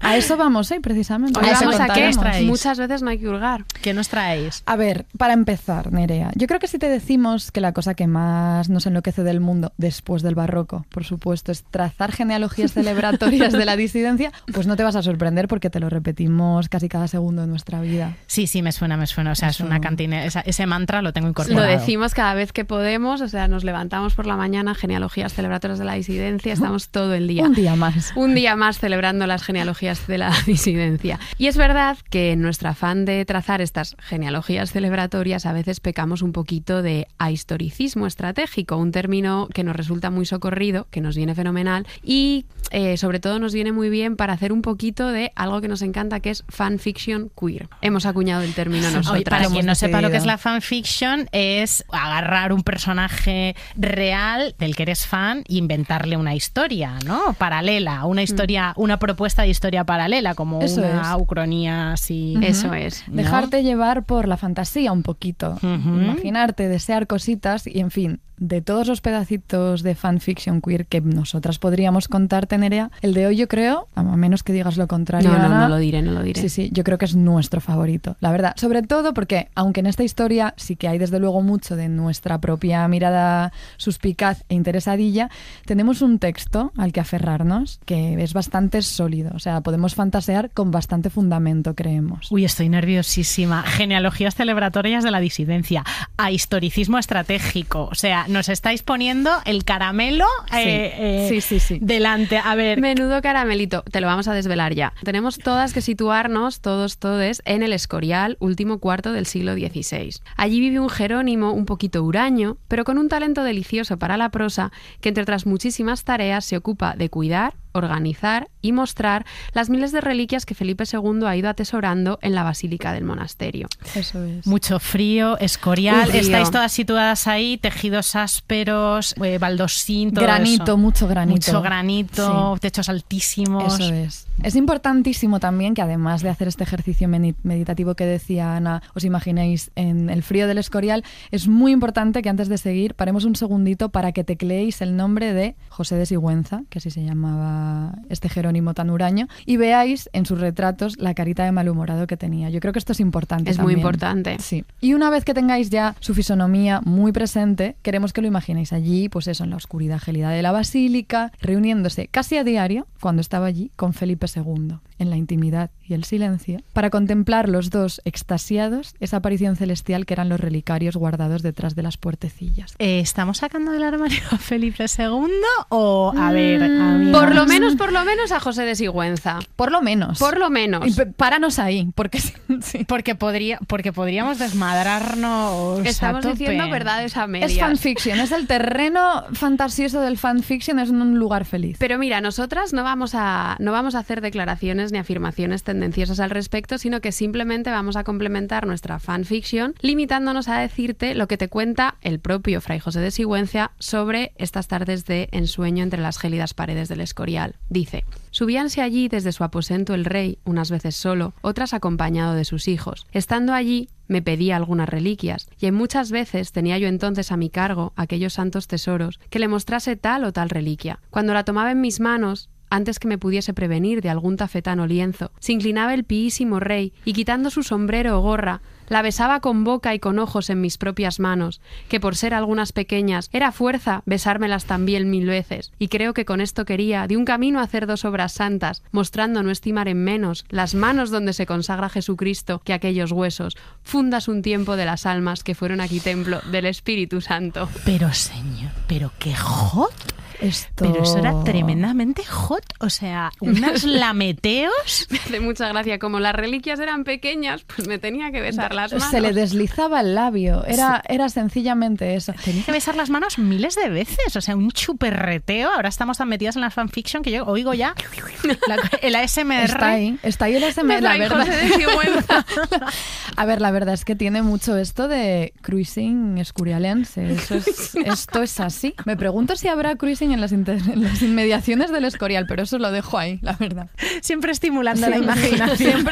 a eso vamos, precisamente. vamos a qué? Muchas veces no hay que hurgar. ¿Qué nos traéis? A ver, para empezar, Nerea, yo creo que si te decimos que la cosa que más nos enloquece del mundo, después del barroco, por supuesto, es trazar genealogías celebratorias de la disidencia, pues no te vas a sorprender porque te lo repetimos casi cada segundo de nuestra vida. Sí, sí, me suena, me suena. O sea, es una cantina. ese mantra lo tengo incorporado. Lo decimos cada vez que podemos. O sea, nos levantamos por la mañana, genealogías celebratorias de la disidencia. Estamos todo el día. Un día más. Un día más celebrando las genealogías de la disidencia. Y es verdad que en nuestro afán de trazar estas genealogías celebratorias a veces pecamos un poquito de ahistoricismo estratégico, un término que nos resulta muy socorrido, que nos viene fenomenal y eh, sobre todo nos viene muy bien para hacer un poquito de algo que nos encanta, que es fanfiction queer. Hemos acuñado el término nosotros. Para quien no sepa lo que es la fanfiction, es agarrar un personaje real del que eres fan e inventarle una historia, ¿no? Paralela, una mm. historia, una propuesta de historia paralela, como una ucronía así. Eso es. Dejarte llevar por la fantasía un poquito. Imaginarte, desear cositas y, en fin, de todos los pedacitos de fanfiction queer que nosotras podríamos contar, Tenerea, el de hoy yo creo, a menos que digas lo contrario. No, no, no lo diré, no lo diré. Sí, sí, yo creo que es nuestro favorito, la verdad. Sobre todo porque, aunque en esta historia sí que hay desde luego mucho de nuestra propia mirada suspicaz e interesadilla, tenemos un texto al que aferrarnos que es bastante sólido. O sea, podemos fantasear con bastante fundamento, creemos. Uy, estoy nerviosísima. Genealogías celebratorias de la disidencia, a historicismo estratégico. O sea, nos estáis poniendo el caramelo eh, eh, sí, sí, sí, delante. A ver. Menudo caramelito, te lo vamos a desvelar ya. Tenemos todas que situarnos, todos, todes, en el Escorial, último cuarto del siglo XVI. Allí vive un Jerónimo un poquito huraño, pero con un talento delicioso para la prosa, que entre otras muchísimas tareas se ocupa de cuidar, organizar y mostrar las miles de reliquias que Felipe II ha ido atesorando en la Basílica del Monasterio. Eso es. Mucho frío, escorial, estáis todas situadas ahí, tejidos ásperos, eh, baldosín, granito, mucho granito. Mucho granito, techos altísimos. Eso es. Es importantísimo también que además de hacer este ejercicio meditativo que decía Ana, os imaginéis en el frío del Escorial, es muy importante que antes de seguir paremos un segundito para que tecleéis el nombre de José de Sigüenza, que así se llamaba este Jerónimo tan huraño, y veáis en sus retratos la carita de malhumorado que tenía. Yo creo que esto es importante. Es muy importante. Sí. Y una vez que tengáis ya su fisonomía muy presente, queremos que lo imaginéis allí, pues eso, en la oscuridad gelidad de la basílica, reuniéndose casi a diario, cuando estaba allí, con Felipe Segundo, en la intimidad y el silencio, para contemplar los dos extasiados esa aparición celestial que eran los relicarios guardados detrás de las puertecillas. Eh, ¿Estamos sacando del armario a Felipe II o a ver? Mm, por lo menos, por lo menos a José de Sigüenza. Por lo menos. Por lo menos. Y páranos ahí, porque porque podría, porque podríamos desmadrarnos. Estamos diciendo verdades a medias. Es fanfiction, es el terreno fantasioso del fanfiction, es un lugar feliz. Pero mira, nosotras no vamos a no vamos a hacer declaraciones ni afirmaciones tendenciosas al respecto, sino que simplemente vamos a complementar nuestra fanfiction limitándonos a decirte lo que te cuenta el propio Fray José de Sigüenza sobre estas tardes de ensueño entre las gélidas paredes del Escorial. Dice, subíanse allí desde su aposento el rey, unas veces solo, otras acompañado de sus hijos. Estando allí, me pedía algunas reliquias, y en muchas veces tenía yo entonces a mi cargo aquellos santos tesoros que le mostrase tal o tal reliquia. Cuando la tomaba en mis manos, antes que me pudiese prevenir de algún o lienzo. Se inclinaba el piísimo rey y quitando su sombrero o gorra, la besaba con boca y con ojos en mis propias manos, que por ser algunas pequeñas era fuerza besármelas también mil veces, y creo que con esto quería de un camino hacer dos obras santas, mostrando no estimar en menos las manos donde se consagra Jesucristo que aquellos huesos, fundas un tiempo de las almas que fueron aquí templo del Espíritu Santo. Pero señor, pero qué hot. Pero eso era tremendamente hot, o sea, unos lameteos. me mucha gracia, como las reliquias eran pequeñas, pues me tenía que besar las manos. Se le deslizaba el labio, era, era sencillamente eso. Tenía que besar las manos miles de veces, o sea, un chuperreteo. Ahora estamos tan metidas en la fanfiction que yo oigo ya el ASMR. Está ahí, está ahí el ASMR, la verdad. A ver, la verdad es que tiene mucho esto de cruising escurialense. esto es así. Me pregunto si habrá cruising en las, inmediaciones del Escorial, pero eso lo dejo ahí, la verdad. Siempre estimulando la imaginación.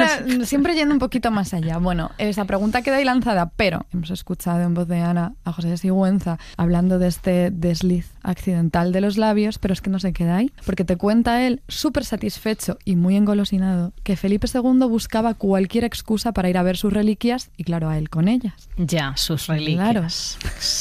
Siempre, yendo un poquito más allá. Bueno, esa pregunta queda ahí lanzada, pero hemos escuchado en voz de Ana a José Sigüenza hablando de este desliz accidental de los labios, pero es que no se queda ahí, porque te cuenta él, súper satisfecho y muy engolosinado, que Felipe II buscaba cualquier excusa para ir a ver sus reliquias y, claro, a él con ellas. Ya, sus reliquias.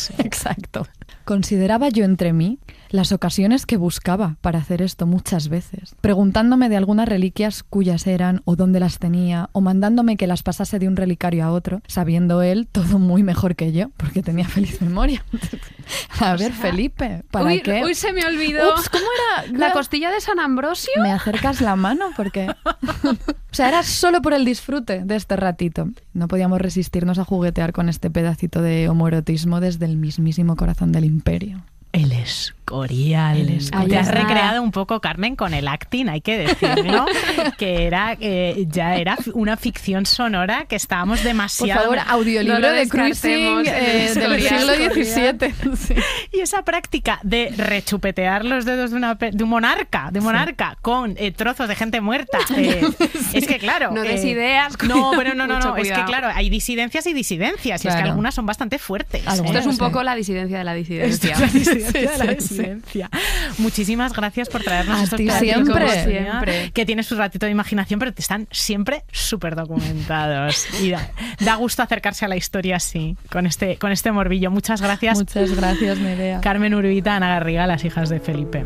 Claro. Exacto. Consideraba yo entre mí las ocasiones que buscaba para hacer esto muchas veces, preguntándome de algunas reliquias cuyas eran o dónde las tenía, o mandándome que las pasase de un relicario a otro, sabiendo él todo muy mejor que yo, porque tenía feliz memoria. a ver, Felipe, ¿para qué? Uy, se me olvidó. ¿cómo era? ¿La costilla de San Ambrosio? Me acercas la mano porque... o sea, era solo por el disfrute de este ratito. No podíamos resistirnos a juguetear con este pedacito de homoerotismo desde el mismísimo corazón del imperio. Él es coriales. Mm, Te has recreado un poco, Carmen, con el acting, hay que decirlo, que era eh, ya era una ficción sonora que estábamos demasiado... Por favor, audiolibro de cruising eh, del siglo XVII. Y esa práctica de rechupetear los dedos de, una, un monarca, de monarca, con eh, trozos de gente muerta. Es que claro... No des No, pero no, no, Es que claro, hay disidencias y disidencias, y es que algunas son bastante fuertes. Esto es un poco la disidencia de la disidencia. Muchísimas gracias por traernos a ti siempre. Que tienes su ratito de imaginación, pero te están siempre súper documentados. Y da, gusto acercarse a la historia así, con este, con este morbillo. Muchas gracias. Muchas gracias, Nerea. Carmen Urbita, Ana Garriga, las hijas de Felipe.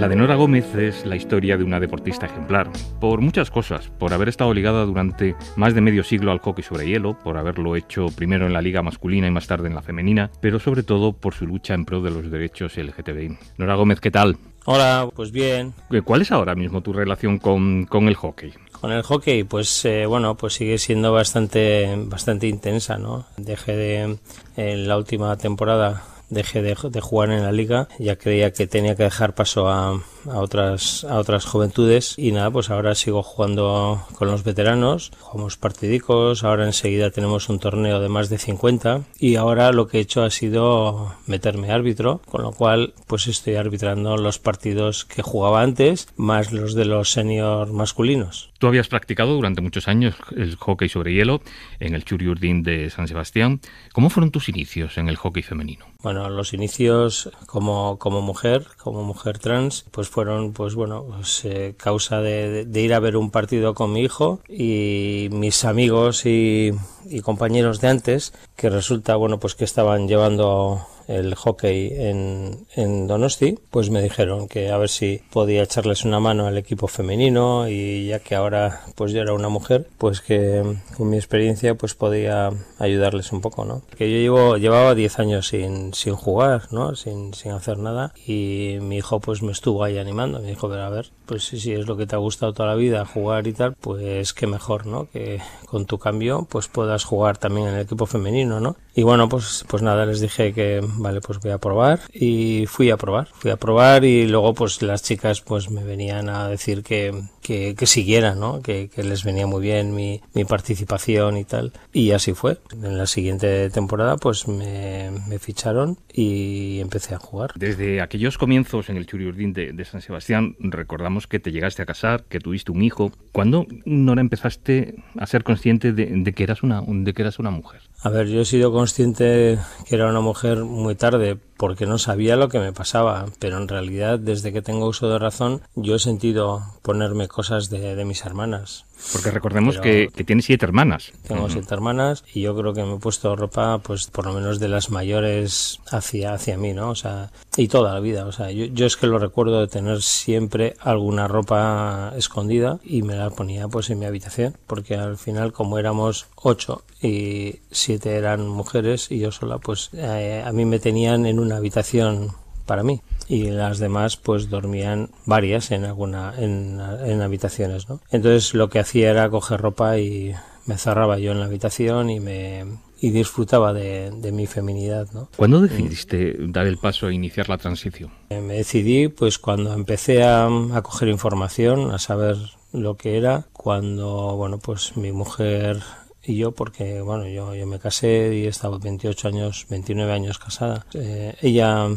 La de Nora Gómez es la historia de una deportista ejemplar, por muchas cosas, por haber estado ligada durante más de medio siglo al hockey sobre hielo, por haberlo hecho primero en la liga masculina y más tarde en la femenina, pero sobre todo por su lucha en pro de los derechos LGTBI. Nora Gómez, ¿qué tal? Hola, pues bien. Eh, ¿Cuál es ahora mismo tu relación con, el hockey? Con el hockey, pues eh, bueno, pues sigue siendo bastante, bastante intensa, ¿no? Dejé de en la última temporada dejé de, jugar en la liga, ya creía que tenía que dejar paso a, otras, a otras juventudes y nada, pues ahora sigo jugando con los veteranos, jugamos partidicos, ahora enseguida tenemos un torneo de más de 50 y ahora lo que he hecho ha sido meterme árbitro, con lo cual pues estoy arbitrando los partidos que jugaba antes, más los de los senior masculinos. Tú habías practicado durante muchos años el hockey sobre hielo en el Urdin de San Sebastián. ¿Cómo fueron tus inicios en el hockey femenino? Bueno, los inicios como, como mujer, como mujer trans, pues fueron, pues bueno, pues, eh, causa de, ir a ver un partido con mi hijo y mis amigos y, y compañeros de antes, que resulta, bueno, pues que estaban llevando el hockey en, Donosti, pues me dijeron que a ver si podía echarles una mano al equipo femenino y ya que ahora pues yo era una mujer, pues que con mi experiencia pues podía ayudarles un poco, ¿no? Que yo llevo, llevaba 10 años sin, sin jugar, ¿no? Sin, sin hacer nada y mi hijo pues me estuvo ahí animando, me dijo, pero a ver, pues si, si es lo que te ha gustado toda la vida, jugar y tal, pues que mejor, ¿no? Que con tu cambio pues puedas jugar también en el equipo femenino, ¿no? Y bueno, pues, pues nada, les dije que vale, pues voy a probar. Y fui a probar, fui a probar y luego pues las chicas pues me venían a decir que, que, que siguiera, ¿no? Que, les venía muy bien mi, mi, participación y tal. Y así fue. En la siguiente temporada pues me, ficharon y empecé a jugar. Desde aquellos comienzos en el Churiurdín de, de San Sebastián, recordamos que te llegaste a casar, que tuviste un hijo. ¿Cuándo, no empezaste a ser consciente de, de que, eras una, de que eras una mujer? A ver, yo he sido consciente que era una mujer muy tarde porque no sabía lo que me pasaba, pero en realidad desde que tengo uso de razón yo he sentido ponerme cosas de, de mis hermanas. Porque recordemos que, tiene siete hermanas. Tengo siete hermanas y yo creo que me he puesto ropa, pues por lo menos de las mayores hacia, hacia mí, ¿no? O sea, y toda la vida. O sea, yo, es que lo recuerdo de tener siempre alguna ropa escondida y me la ponía pues en mi habitación, porque al final como éramos ocho y siete eran mujeres y yo sola, pues eh, a mí me tenían en una habitación para mí y las demás pues dormían varias en alguna en, habitaciones ¿no? entonces lo que hacía era coger ropa y me cerraba yo en la habitación y me y disfrutaba de, de mi feminidad ¿no? ¿Cuándo decidiste dar el paso e iniciar la transición? Eh, me decidí pues cuando empecé a, a coger información, a saber lo que era, cuando bueno pues mi mujer y yo porque bueno yo, yo me casé y estaba 28 años 29 años casada eh, ella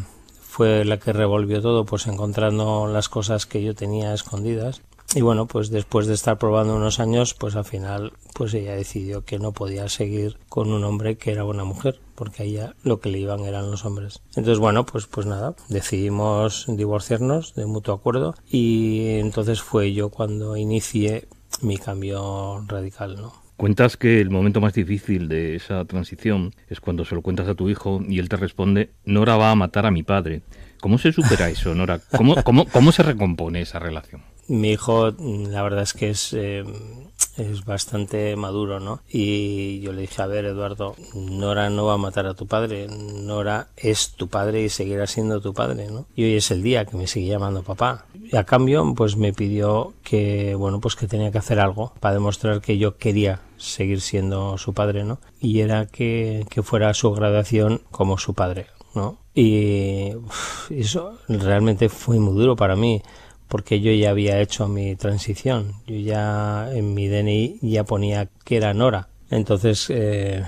fue la que revolvió todo, pues encontrando las cosas que yo tenía escondidas. Y bueno, pues después de estar probando unos años, pues al final, pues ella decidió que no podía seguir con un hombre que era una mujer, porque a ella lo que le iban eran los hombres. Entonces, bueno, pues, pues nada, decidimos divorciarnos de mutuo acuerdo y entonces fue yo cuando inicié mi cambio radical, ¿no? Cuentas que el momento más difícil de esa transición es cuando se lo cuentas a tu hijo y él te responde, Nora va a matar a mi padre. ¿Cómo se supera eso, Nora? ¿Cómo, cómo se recompone esa relación? Mi hijo, la verdad es que es... Eh, es bastante maduro, ¿no? Y yo le dije, a ver, Eduardo, Nora no va a matar a tu padre, Nora es tu padre y seguirá siendo tu padre, ¿no? Y hoy es el día que me sigue llamando papá. Y a cambio, pues me pidió que, bueno, pues que tenía que hacer algo para demostrar que yo quería seguir siendo su padre, ¿no? Y era que, que fuera su graduación como su padre, ¿no? Y eso realmente fue muy duro para mí porque yo ya había hecho mi transición. Yo ya en mi DNI ya ponía que era Nora. Entonces, eh,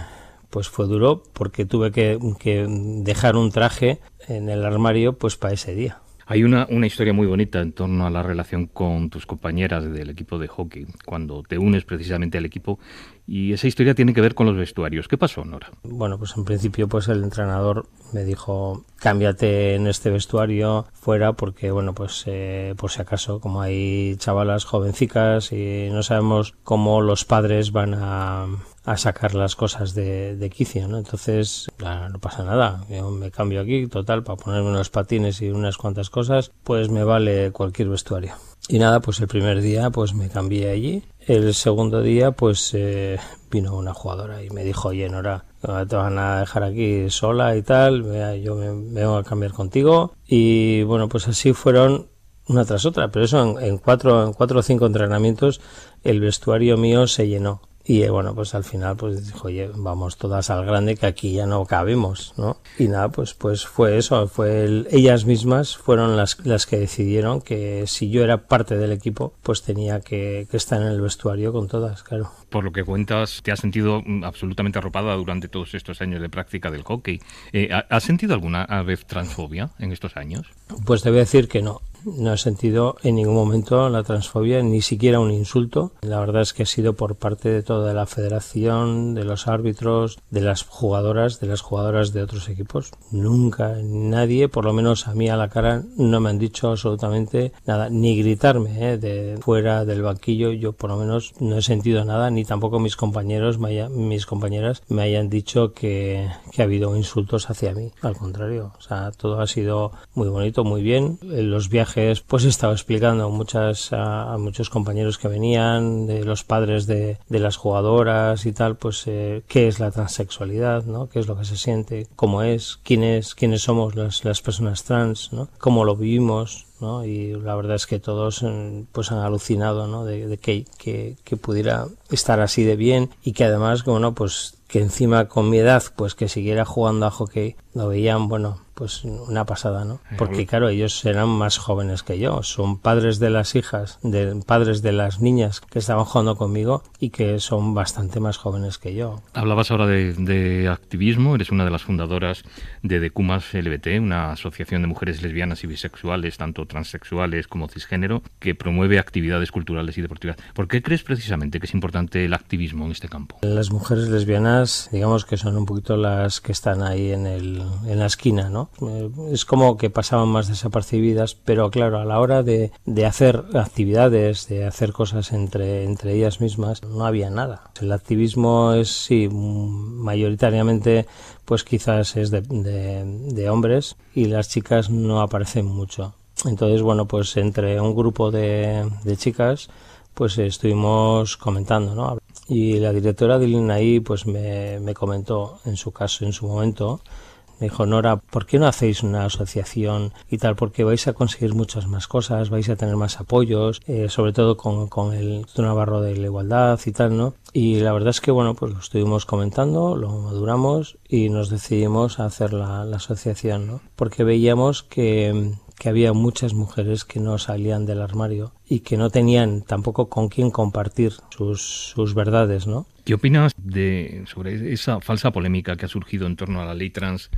pues fue duro porque tuve que, que, dejar un traje en el armario pues para ese día. Hay una, una, historia muy bonita en torno a la relación con tus compañeras del equipo de hockey, cuando te unes precisamente al equipo, y esa historia tiene que ver con los vestuarios. ¿Qué pasó, Nora? Bueno, pues en principio pues el entrenador me dijo, cámbiate en este vestuario fuera, porque bueno, pues eh, por si acaso, como hay chavalas jovencicas y no sabemos cómo los padres van a, a sacar las cosas de, quicio, ¿no? Entonces, no pasa nada, yo me cambio aquí, total, para ponerme unos patines y unas cuantas cosas, pues me vale cualquier vestuario. Y nada, pues el primer día pues me cambié allí, el segundo día pues eh, vino una jugadora y me dijo, oye Nora, te van a dejar aquí sola y tal, yo me, voy a cambiar contigo. Y bueno, pues así fueron una tras otra, pero eso en cuatro, en cuatro o cinco entrenamientos el vestuario mío se llenó. Y eh, bueno, pues al final pues dijo, oye, vamos todas al grande que aquí ya no cabemos, ¿no? Y nada, pues, pues fue eso, fue ellas mismas fueron las, las que decidieron que si yo era parte del equipo, pues tenía que, estar en el vestuario con todas, claro. Por lo que cuentas, te has sentido mm, absolutamente arropada durante todos estos años de práctica del hockey. Eh, ¿Has sentido alguna vez transfobia en estos años? Pues te voy a decir que no. No he sentido en ningún momento la transfobia, ni siquiera un insulto. La verdad es que ha sido por parte de toda la federación, de los árbitros, de las jugadoras, de las jugadoras de otros equipos. Nunca nadie, por lo menos a mí a la cara, no me han dicho absolutamente nada, ni gritarme ¿eh? de fuera del banquillo. Yo por lo menos no he sentido nada, ni tampoco mis compañeros, mis compañeras me hayan dicho que, que ha habido insultos hacia mí. Al contrario, o sea, todo ha sido muy bonito, muy bien. Los viajes que pues estaba explicando a, muchas, a, muchos compañeros que venían, de los padres de, de las jugadoras y tal, pues eh, qué es la transexualidad, ¿no? qué es lo que se siente, cómo es, quién es, quiénes somos las, las personas trans, ¿no? cómo lo vivimos, y la verdad es que todos mm, pues han alucinado, ¿no? De, que, que, pudiera estar así de bien y que además, bueno, pues que encima con mi edad, pues que siguiera jugando a hockey, lo veían, bueno, pues una pasada, ¿no? Eh, Porque claro, ellos eran más jóvenes que yo, son padres de las hijas, de padres de las niñas que estaban jugando conmigo y que son bastante más jóvenes que yo. Hablabas ahora de, de activismo, eres una de las fundadoras de Decumas LBT, una asociación de mujeres lesbianas y bisexuales, tanto transsexuales, como cisgénero, que promueve actividades culturales y deportivas. ¿Por qué crees precisamente que es importante el activismo en este campo? Las mujeres lesbianas, digamos que son un poquito las que están ahí en, el, en la esquina, ¿no? Eh, es como que pasaban más desapercibidas, pero claro, a la hora de, de hacer actividades, de hacer cosas entre, entre ellas mismas, no había nada. El activismo es, sí, mayoritariamente pues quizás es de, de, hombres y las chicas no aparecen mucho. Entonces, bueno, pues entre un grupo de, chicas, pues estuvimos comentando, ¿no? Y la directora de INAI, pues me, comentó en su caso, en su momento, me dijo, Nora, ¿por qué no hacéis una asociación y tal? Porque vais a conseguir muchas más cosas, vais a tener más apoyos, eh, sobre todo con, con el Barro de la Igualdad y tal, ¿no? Y la verdad es que, bueno, pues lo estuvimos comentando, lo maduramos y nos decidimos a hacer la, la asociación, ¿no? Porque veíamos que que había muchas mujeres que no salían del armario y que no tenían tampoco con quién compartir sus, sus verdades, ¿no? ¿Qué opinas de, sobre esa falsa polémica que ha surgido en torno a la ley trans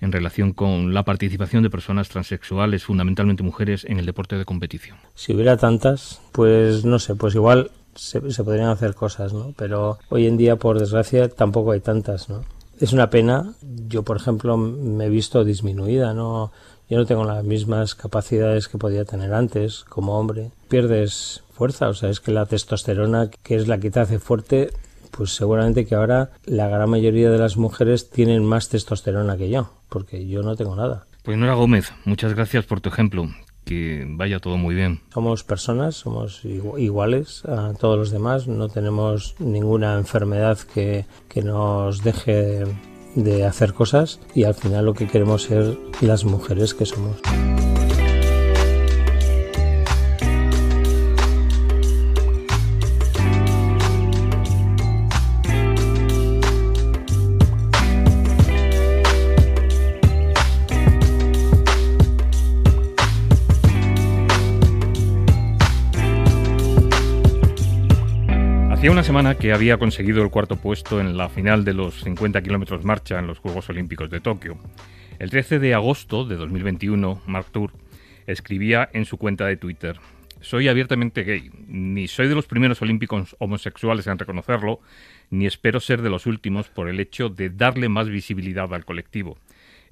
en relación con la participación de personas transexuales, fundamentalmente mujeres, en el deporte de competición? Si hubiera tantas, pues no sé, pues igual se, se podrían hacer cosas, ¿no? Pero hoy en día, por desgracia, tampoco hay tantas, ¿no? Es una pena. Yo, por ejemplo, me he visto disminuida, ¿no? Yo no tengo las mismas capacidades que podía tener antes como hombre. Pierdes fuerza, o sea, es que la testosterona, que es la que te hace fuerte, pues seguramente que ahora la gran mayoría de las mujeres tienen más testosterona que yo, porque yo no tengo nada. Pues Nora Gómez, muchas gracias por tu ejemplo. Que vaya todo muy bien. Somos personas, somos iguales a todos los demás, no tenemos ninguna enfermedad que, que nos deje de hacer cosas y al final lo que queremos ser las mujeres que somos. Hacía una semana que había conseguido el cuarto puesto en la final de los 50 kilómetros marcha en los Juegos Olímpicos de Tokio. El 13 de agosto de 2021, Mark Tour escribía en su cuenta de Twitter, soy abiertamente gay, ni soy de los primeros olímpicos homosexuales en reconocerlo, ni espero ser de los últimos por el hecho de darle más visibilidad al colectivo.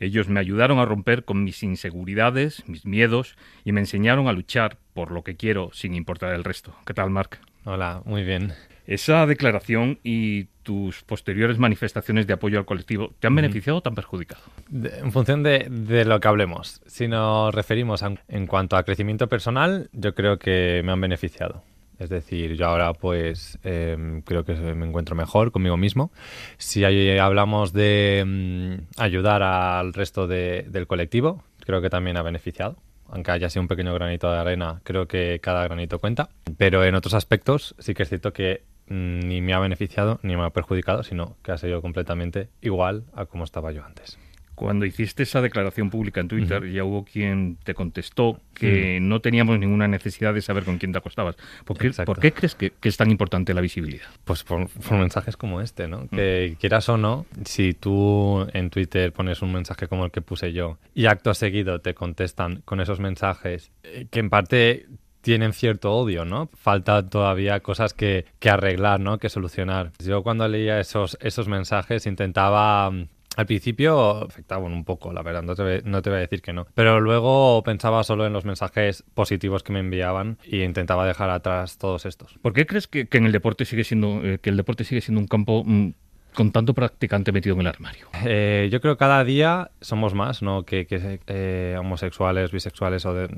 Ellos me ayudaron a romper con mis inseguridades, mis miedos, y me enseñaron a luchar por lo que quiero sin importar el resto. ¿Qué tal, Mark? Hola, muy bien. Esa declaración y tus posteriores manifestaciones de apoyo al colectivo, ¿te han beneficiado o te han perjudicado? en función de, lo que hablemos, si nos referimos en cuanto a crecimiento personal, yo creo que me han beneficiado. Es decir, yo ahora pues em, creo que me encuentro mejor conmigo mismo. Si hablamos de mm, ayudar al resto del colectivo, creo que también ha beneficiado aunque haya sido un pequeño granito de arena, creo que cada granito cuenta. Pero en otros aspectos sí que es cierto que Mm, ni me ha beneficiado ni me ha perjudicado, sino que ha sido completamente igual a como estaba yo antes. Cuando hiciste esa declaración pública en Twitter, ya hubo quien te contestó que no teníamos ninguna necesidad de saber con quién te acostabas. ¿Por qué, crees que, es tan importante la visibilidad? Pues por, mensajes como este, ¿no? Que quieras o no, si tú en Twitter pones un mensaje como el que puse yo y acto seguido te contestan con esos mensajes, eh, que en parte tienen cierto odio, ¿no? Falta todavía cosas que, arreglar, ¿no? Que solucionar. Yo cuando leía esos, esos mensajes intentaba mm, al principio afectaban un poco, la verdad, no te, voy a decir que no. Pero luego pensaba solo en los mensajes positivos que me enviaban y e intentaba dejar atrás todos estos. ¿Por qué crees que, en el deporte sigue siendo, eh, que el deporte sigue siendo un campo mm, con tanto practicante metido en el armario? Eh, yo creo que cada día somos más, ¿no? Que, eh, homosexuales, bisexuales o de,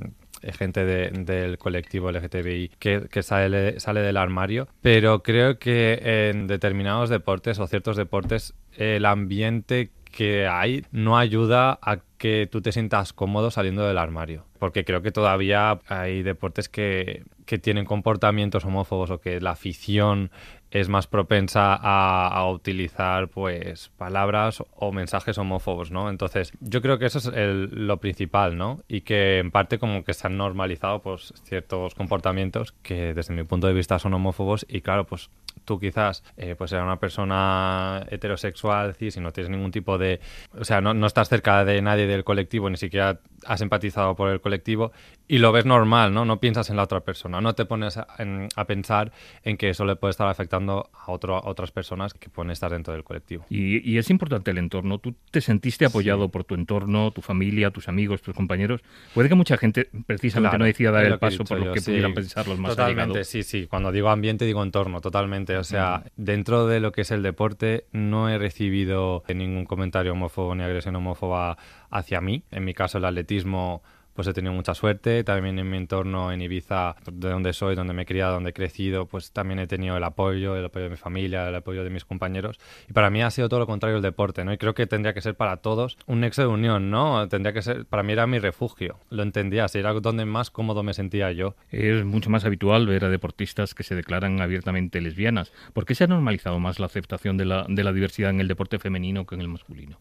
eh, gente del colectivo LGTBI que, sale, sale del armario, pero creo que en determinados deportes o ciertos deportes el ambiente que hay no ayuda a que tú te sientas cómodo saliendo del armario. Porque creo que todavía hay deportes que que tienen comportamientos homófobos o que la afición es más propensa a, utilizar pues palabras o mensajes homófobos, ¿no? Entonces, yo creo que eso es lo principal, ¿no? Y que en parte como que se han normalizado pues ciertos comportamientos que desde mi punto de vista son homófobos y claro, pues tú quizás eh, pues eres una persona heterosexual, si no tienes ningún tipo de... O sea, no, no, estás cerca de nadie del colectivo, ni siquiera has empatizado por el colectivo y lo ves normal, ¿no? No piensas en la otra persona, no te pones a, pensar en que eso le puede estar afectando a, otras personas que pueden estar dentro del colectivo. Y, es importante el entorno. Tú te sentiste apoyado por tu entorno, tu familia, tus amigos, tus compañeros. Puede que mucha gente precisamente no decida dar el paso por lo que pudieran pensar los más Totalmente, sí, sí. Cuando digo ambiente digo entorno, totalmente o sea, dentro de lo que es el deporte no he recibido ningún comentario homófobo ni agresión homófoba hacia mí. En mi caso el atletismo pues he tenido mucha suerte. También en mi entorno en Ibiza, de donde soy, donde me he criado, donde he crecido, pues también he tenido el apoyo, el apoyo de mi familia, el apoyo de mis compañeros. Y para mí ha sido todo lo contrario el deporte, ¿no? Y creo que tendría que ser para todos un nexo de unión, ¿no? Tendría que ser, para mí era mi refugio, lo entendía, era donde más cómodo me sentía yo. Es mucho más habitual ver a deportistas que se declaran abiertamente lesbianas. ¿Por qué se ha normalizado más la aceptación de la, diversidad en el deporte femenino que en el masculino?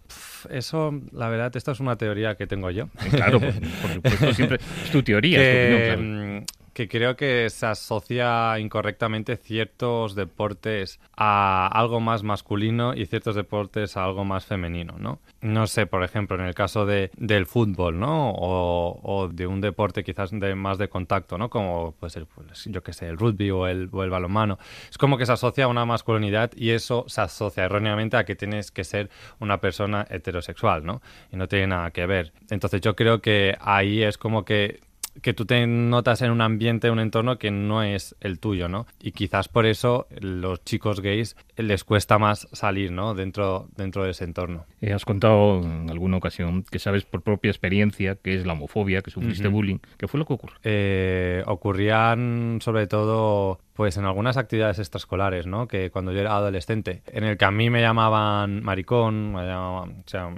eso, la verdad, esta es una teoría que tengo yo. Eh, claro, por, por supuesto, siempre es tu teoría. Que, es tu opinión, eh, claro que creo que se asocia incorrectamente ciertos deportes a algo más masculino y ciertos deportes a algo más femenino, ¿no? No sé, por ejemplo, en el caso de, del fútbol, ¿no? O, de un deporte quizás de, más de contacto, ¿no? Como, pues, el, pues, yo qué sé, el rugby o el, o el balonmano. Es como que se asocia a una masculinidad y eso se asocia erróneamente a que tienes que ser una persona heterosexual, ¿no? Y no tiene nada que ver. Entonces yo creo que ahí es como que que tú te notas en un ambiente, un entorno que no es el tuyo, ¿no? Y quizás por eso los chicos gays les cuesta más salir, ¿no? Dentro, dentro de ese entorno. Eh, has contado en alguna ocasión que sabes por propia experiencia que es la homofobia, que sufriste de bullying. ¿Qué fue lo que ocurrió? Eh, ocurrían sobre todo pues en algunas actividades extraescolares, ¿no? Que cuando yo era adolescente, en el que a mí me llamaban maricón, me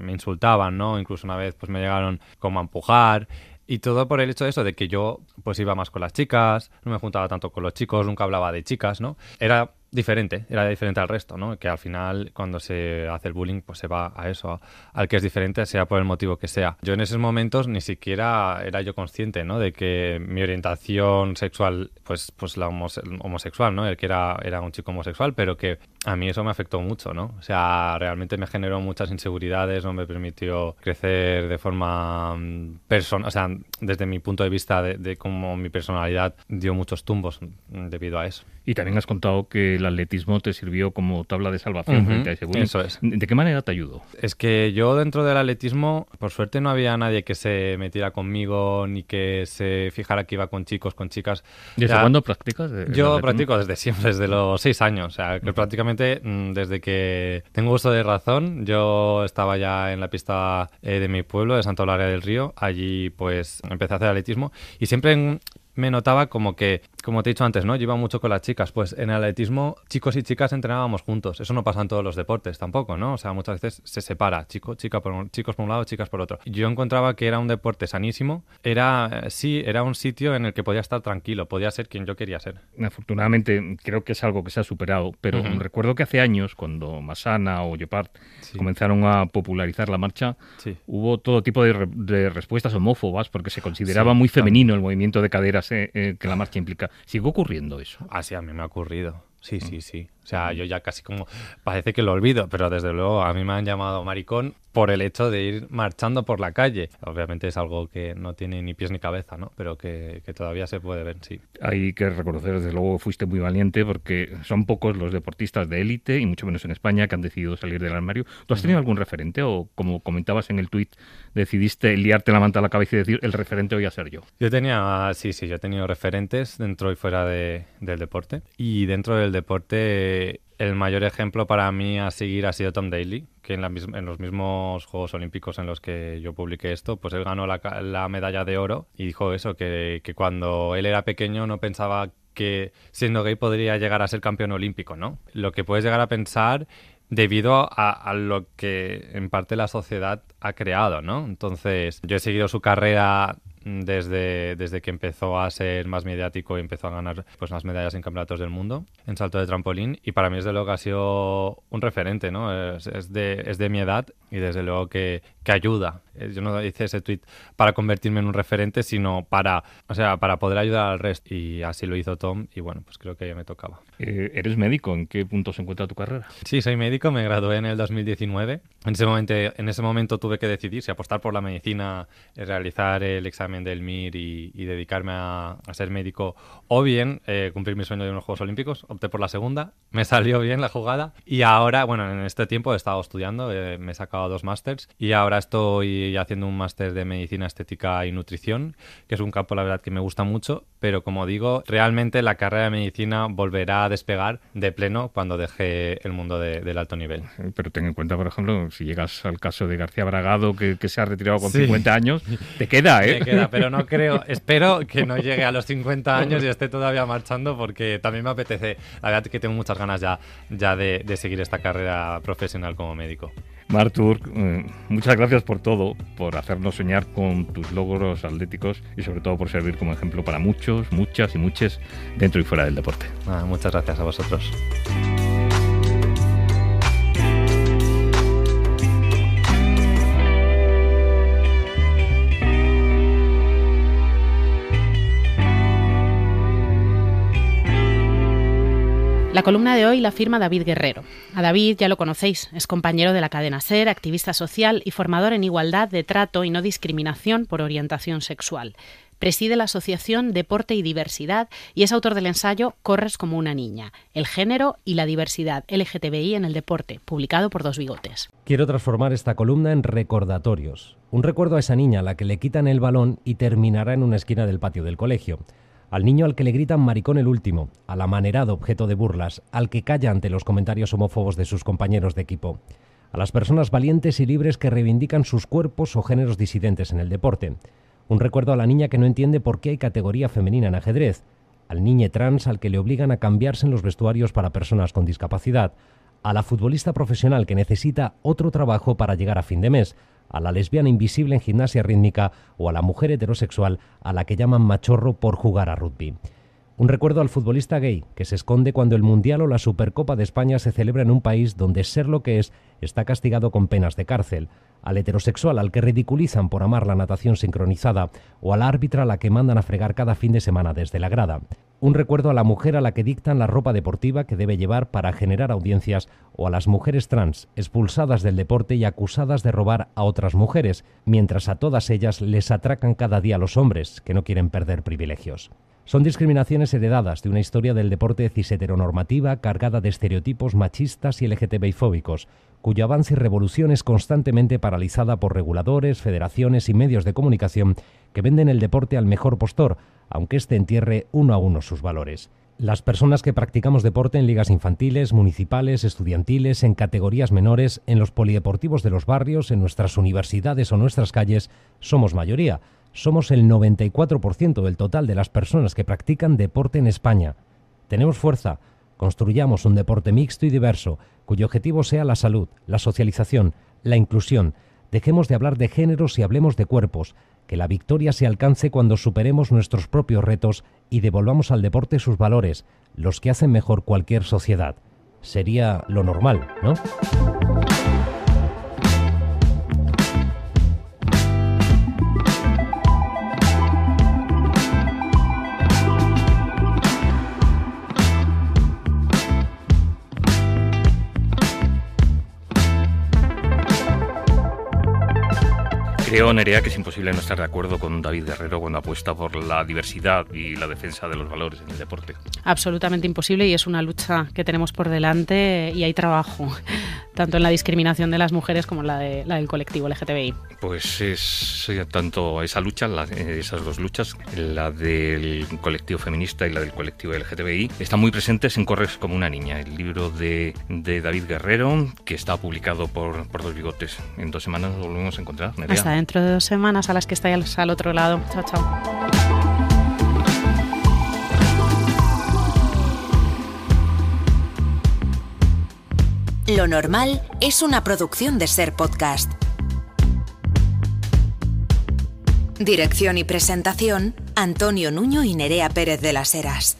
me insultaban, ¿no? Incluso una vez pues me llegaron como a empujar. Y todo por el hecho de eso, de que yo pues iba más con las chicas, no me juntaba tanto con los chicos, nunca hablaba de chicas, ¿no? Era diferente, era diferente al resto, ¿no? Que al final cuando se hace el bullying pues se va a eso, al que es diferente, sea por el motivo que sea. Yo en esos momentos ni siquiera era yo consciente, ¿no? De que mi orientación sexual, pues, pues la homosexual, ¿no? El que era, era un chico homosexual, pero que a mí eso me afectó mucho, ¿no? O sea, realmente me generó muchas inseguridades, no me permitió crecer de forma mm, personal, o sea, desde mi punto de vista de, cómo mi personalidad dio muchos tumbos mm, debido a eso. Y también has contado que el atletismo te sirvió como tabla de salvación frente a ese Eso es. ¿De qué manera te ayudó? Es que yo dentro del atletismo, por suerte no había nadie que se metiera conmigo ni que se fijara que iba con chicos, con chicas. ¿Desde cuándo practicas? Yo practico desde siempre, desde los seis años. O sea, que prácticamente Mm, desde que tengo uso de razón, yo estaba ya en la pista eh, de mi pueblo, de Santa Olaria del Río. Allí, pues, empecé a hacer atletismo y siempre mm, me notaba como que como te he dicho antes, ¿no? Yo iba mucho con las chicas. Pues en el atletismo, chicos y chicas entrenábamos juntos. Eso no pasa en todos los deportes tampoco, ¿no? O sea, muchas veces se separa, chico, chica por chicos por un lado, chicas por otro. Yo encontraba que era un deporte sanísimo. Era, sí, era un sitio en el que podía estar tranquilo, podía ser quien yo quería ser. Afortunadamente, creo que es algo que se ha superado, pero recuerdo que hace años, cuando Masana o Yopart comenzaron a popularizar la marcha, hubo todo tipo de, respuestas homófobas porque se consideraba muy femenino el movimiento de caderas eh, eh, que la marcha implica. Sigo ocurriendo eso? Ah, sí, a mí me ha ocurrido. Sí, sí, mm. sí. O sea, yo ya casi como parece que lo olvido, pero desde luego a mí me han llamado maricón por el hecho de ir marchando por la calle. Obviamente es algo que no tiene ni pies ni cabeza, ¿no? Pero que, todavía se puede ver, sí. Hay que reconocer, desde luego, fuiste muy valiente porque son pocos los deportistas de élite, y mucho menos en España, que han decidido salir del armario. ¿Tú has tenido algún referente o, como comentabas en el tuit, decidiste liarte la manta a la cabeza y decir, el referente voy a ser yo? Yo tenía, sí, sí, yo he tenido referentes dentro y fuera del deporte. Y dentro del deporte el mayor ejemplo para mí a seguir ha sido Tom Daly, que en, los mismos Juegos Olímpicos en los que yo publiqué esto, pues él ganó la, medalla de oro y dijo eso, que, cuando él era pequeño no pensaba que siendo gay podría llegar a ser campeón olímpico, Lo que puedes llegar a pensar debido a, a lo que en parte la sociedad ha creado, ¿no? Entonces, yo he seguido su carrera desde, desde que empezó a ser más mediático y empezó a ganar pues, más medallas en campeonatos del mundo en salto de trampolín. Y para mí desde luego ha sido un referente, ¿no? Es, de, es de mi edad y desde luego que, que ayuda. Eh, yo no hice ese tweet para convertirme en un referente, sino para, o sea, para poder ayudar al resto. Y así lo hizo Tom y bueno, pues creo que ya me tocaba. Eh, ¿Eres médico? ¿En qué punto se encuentra tu carrera? Sí, soy médico, me gradué en el 2019. En ese momento, en ese momento tuve que decidir si apostar por la medicina, eh, realizar el examen del MIR y, dedicarme a, ser médico, o bien eh, cumplir mi sueño de unos Juegos Olímpicos. Opté por la segunda, me salió bien la jugada y ahora, bueno, en este tiempo he estado estudiando, eh, me he sacado dos másters y ahora estoy haciendo un máster de medicina estética y nutrición, que es un campo, la verdad, que me gusta mucho, pero como digo, realmente la carrera de medicina volverá a despegar de pleno cuando deje el mundo del alto nivel. Pero ten en cuenta, por ejemplo, si llegas al caso de García Bragado, que, se ha retirado con 50 años, te queda, ¿eh? Te queda pero no creo, espero que no llegue a los 50 años y esté todavía marchando porque también me apetece, la verdad que tengo muchas ganas ya, ya de, seguir esta carrera profesional como médico. Martur, eh, muchas gracias por todo, por hacernos soñar con tus logros atléticos y sobre todo por servir como ejemplo para muchos, muchas y muchas dentro y fuera del deporte. muchas gracias a vosotros. La columna de hoy la firma David Guerrero. A David ya lo conocéis, es compañero de la cadena Ser, activista social y formador en igualdad de trato y no discriminación por orientación sexual. Preside la Asociación Deporte y Diversidad y es autor del ensayo Corres como una niña, el género y la diversidad LGTBI en el deporte, publicado por Dos Bigotes. Quiero transformar esta columna en recordatorios. Un recuerdo a esa niña a la que le quitan el balón y terminará en una esquina del patio del colegio al niño al que le gritan maricón el último, al amanerado objeto de burlas, al que calla ante los comentarios homófobos de sus compañeros de equipo, a las personas valientes y libres que reivindican sus cuerpos o géneros disidentes en el deporte, un recuerdo a la niña que no entiende por qué hay categoría femenina en ajedrez, al niño trans al que le obligan a cambiarse en los vestuarios para personas con discapacidad, a la futbolista profesional que necesita otro trabajo para llegar a fin de mes, a la lesbiana invisible en gimnasia rítmica o a la mujer heterosexual a la que llaman machorro por jugar a rugby. Un recuerdo al futbolista gay, que se esconde cuando el Mundial o la Supercopa de España se celebra en un país donde ser lo que es está castigado con penas de cárcel, al heterosexual al que ridiculizan por amar la natación sincronizada, o a la árbitra a la que mandan a fregar cada fin de semana desde la grada un recuerdo a la mujer a la que dictan la ropa deportiva que debe llevar para generar audiencias o a las mujeres trans expulsadas del deporte y acusadas de robar a otras mujeres, mientras a todas ellas les atracan cada día los hombres que no quieren perder privilegios. Son discriminaciones heredadas de una historia del deporte cis cargada de estereotipos machistas y LGTBI fóbicos, cuyo avance y revolución es constantemente paralizada por reguladores, federaciones y medios de comunicación que venden el deporte al mejor postor, aunque este entierre uno a uno sus valores. Las personas que practicamos deporte en ligas infantiles, municipales, estudiantiles, en categorías menores, en los polideportivos de los barrios, en nuestras universidades o nuestras calles, somos mayoría. Somos el 94% del total de las personas que practican deporte en España. Tenemos fuerza. Construyamos un deporte mixto y diverso, cuyo objetivo sea la salud, la socialización, la inclusión. Dejemos de hablar de géneros y hablemos de cuerpos que la victoria se alcance cuando superemos nuestros propios retos y devolvamos al deporte sus valores, los que hacen mejor cualquier sociedad. Sería lo normal, ¿no? Creo, Nerea, que es imposible no estar de acuerdo con David Guerrero cuando apuesta por la diversidad y la defensa de los valores en el deporte. Absolutamente imposible y es una lucha que tenemos por delante y hay trabajo tanto en la discriminación de las mujeres como en la, la del colectivo LGTBI. Pues es eh, tanto esa lucha, eh, esas dos luchas, la del colectivo feminista y la del colectivo LGTBI, están muy presentes en Corres como una niña, el libro de, David Guerrero, que está publicado por, Dos Bigotes. En dos semanas nos volvemos a encontrar. Hasta dentro de dos semanas a las que estáis al otro lado. Chao, chao. Lo Normal es una producción de Ser Podcast. Dirección y presentación, Antonio Nuño y Nerea Pérez de las Heras.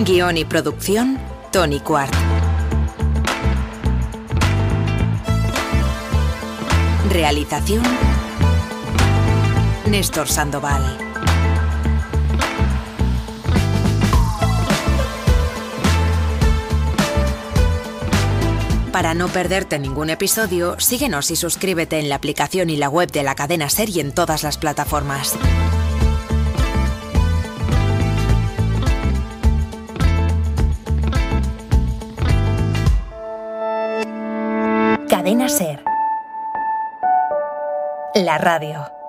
Guión y producción, Tony Cuart. Realización, Néstor Sandoval. Para no perderte ningún episodio, síguenos y suscríbete en la aplicación y la web de la cadena Ser y en todas las plataformas. Cadena Ser. La radio.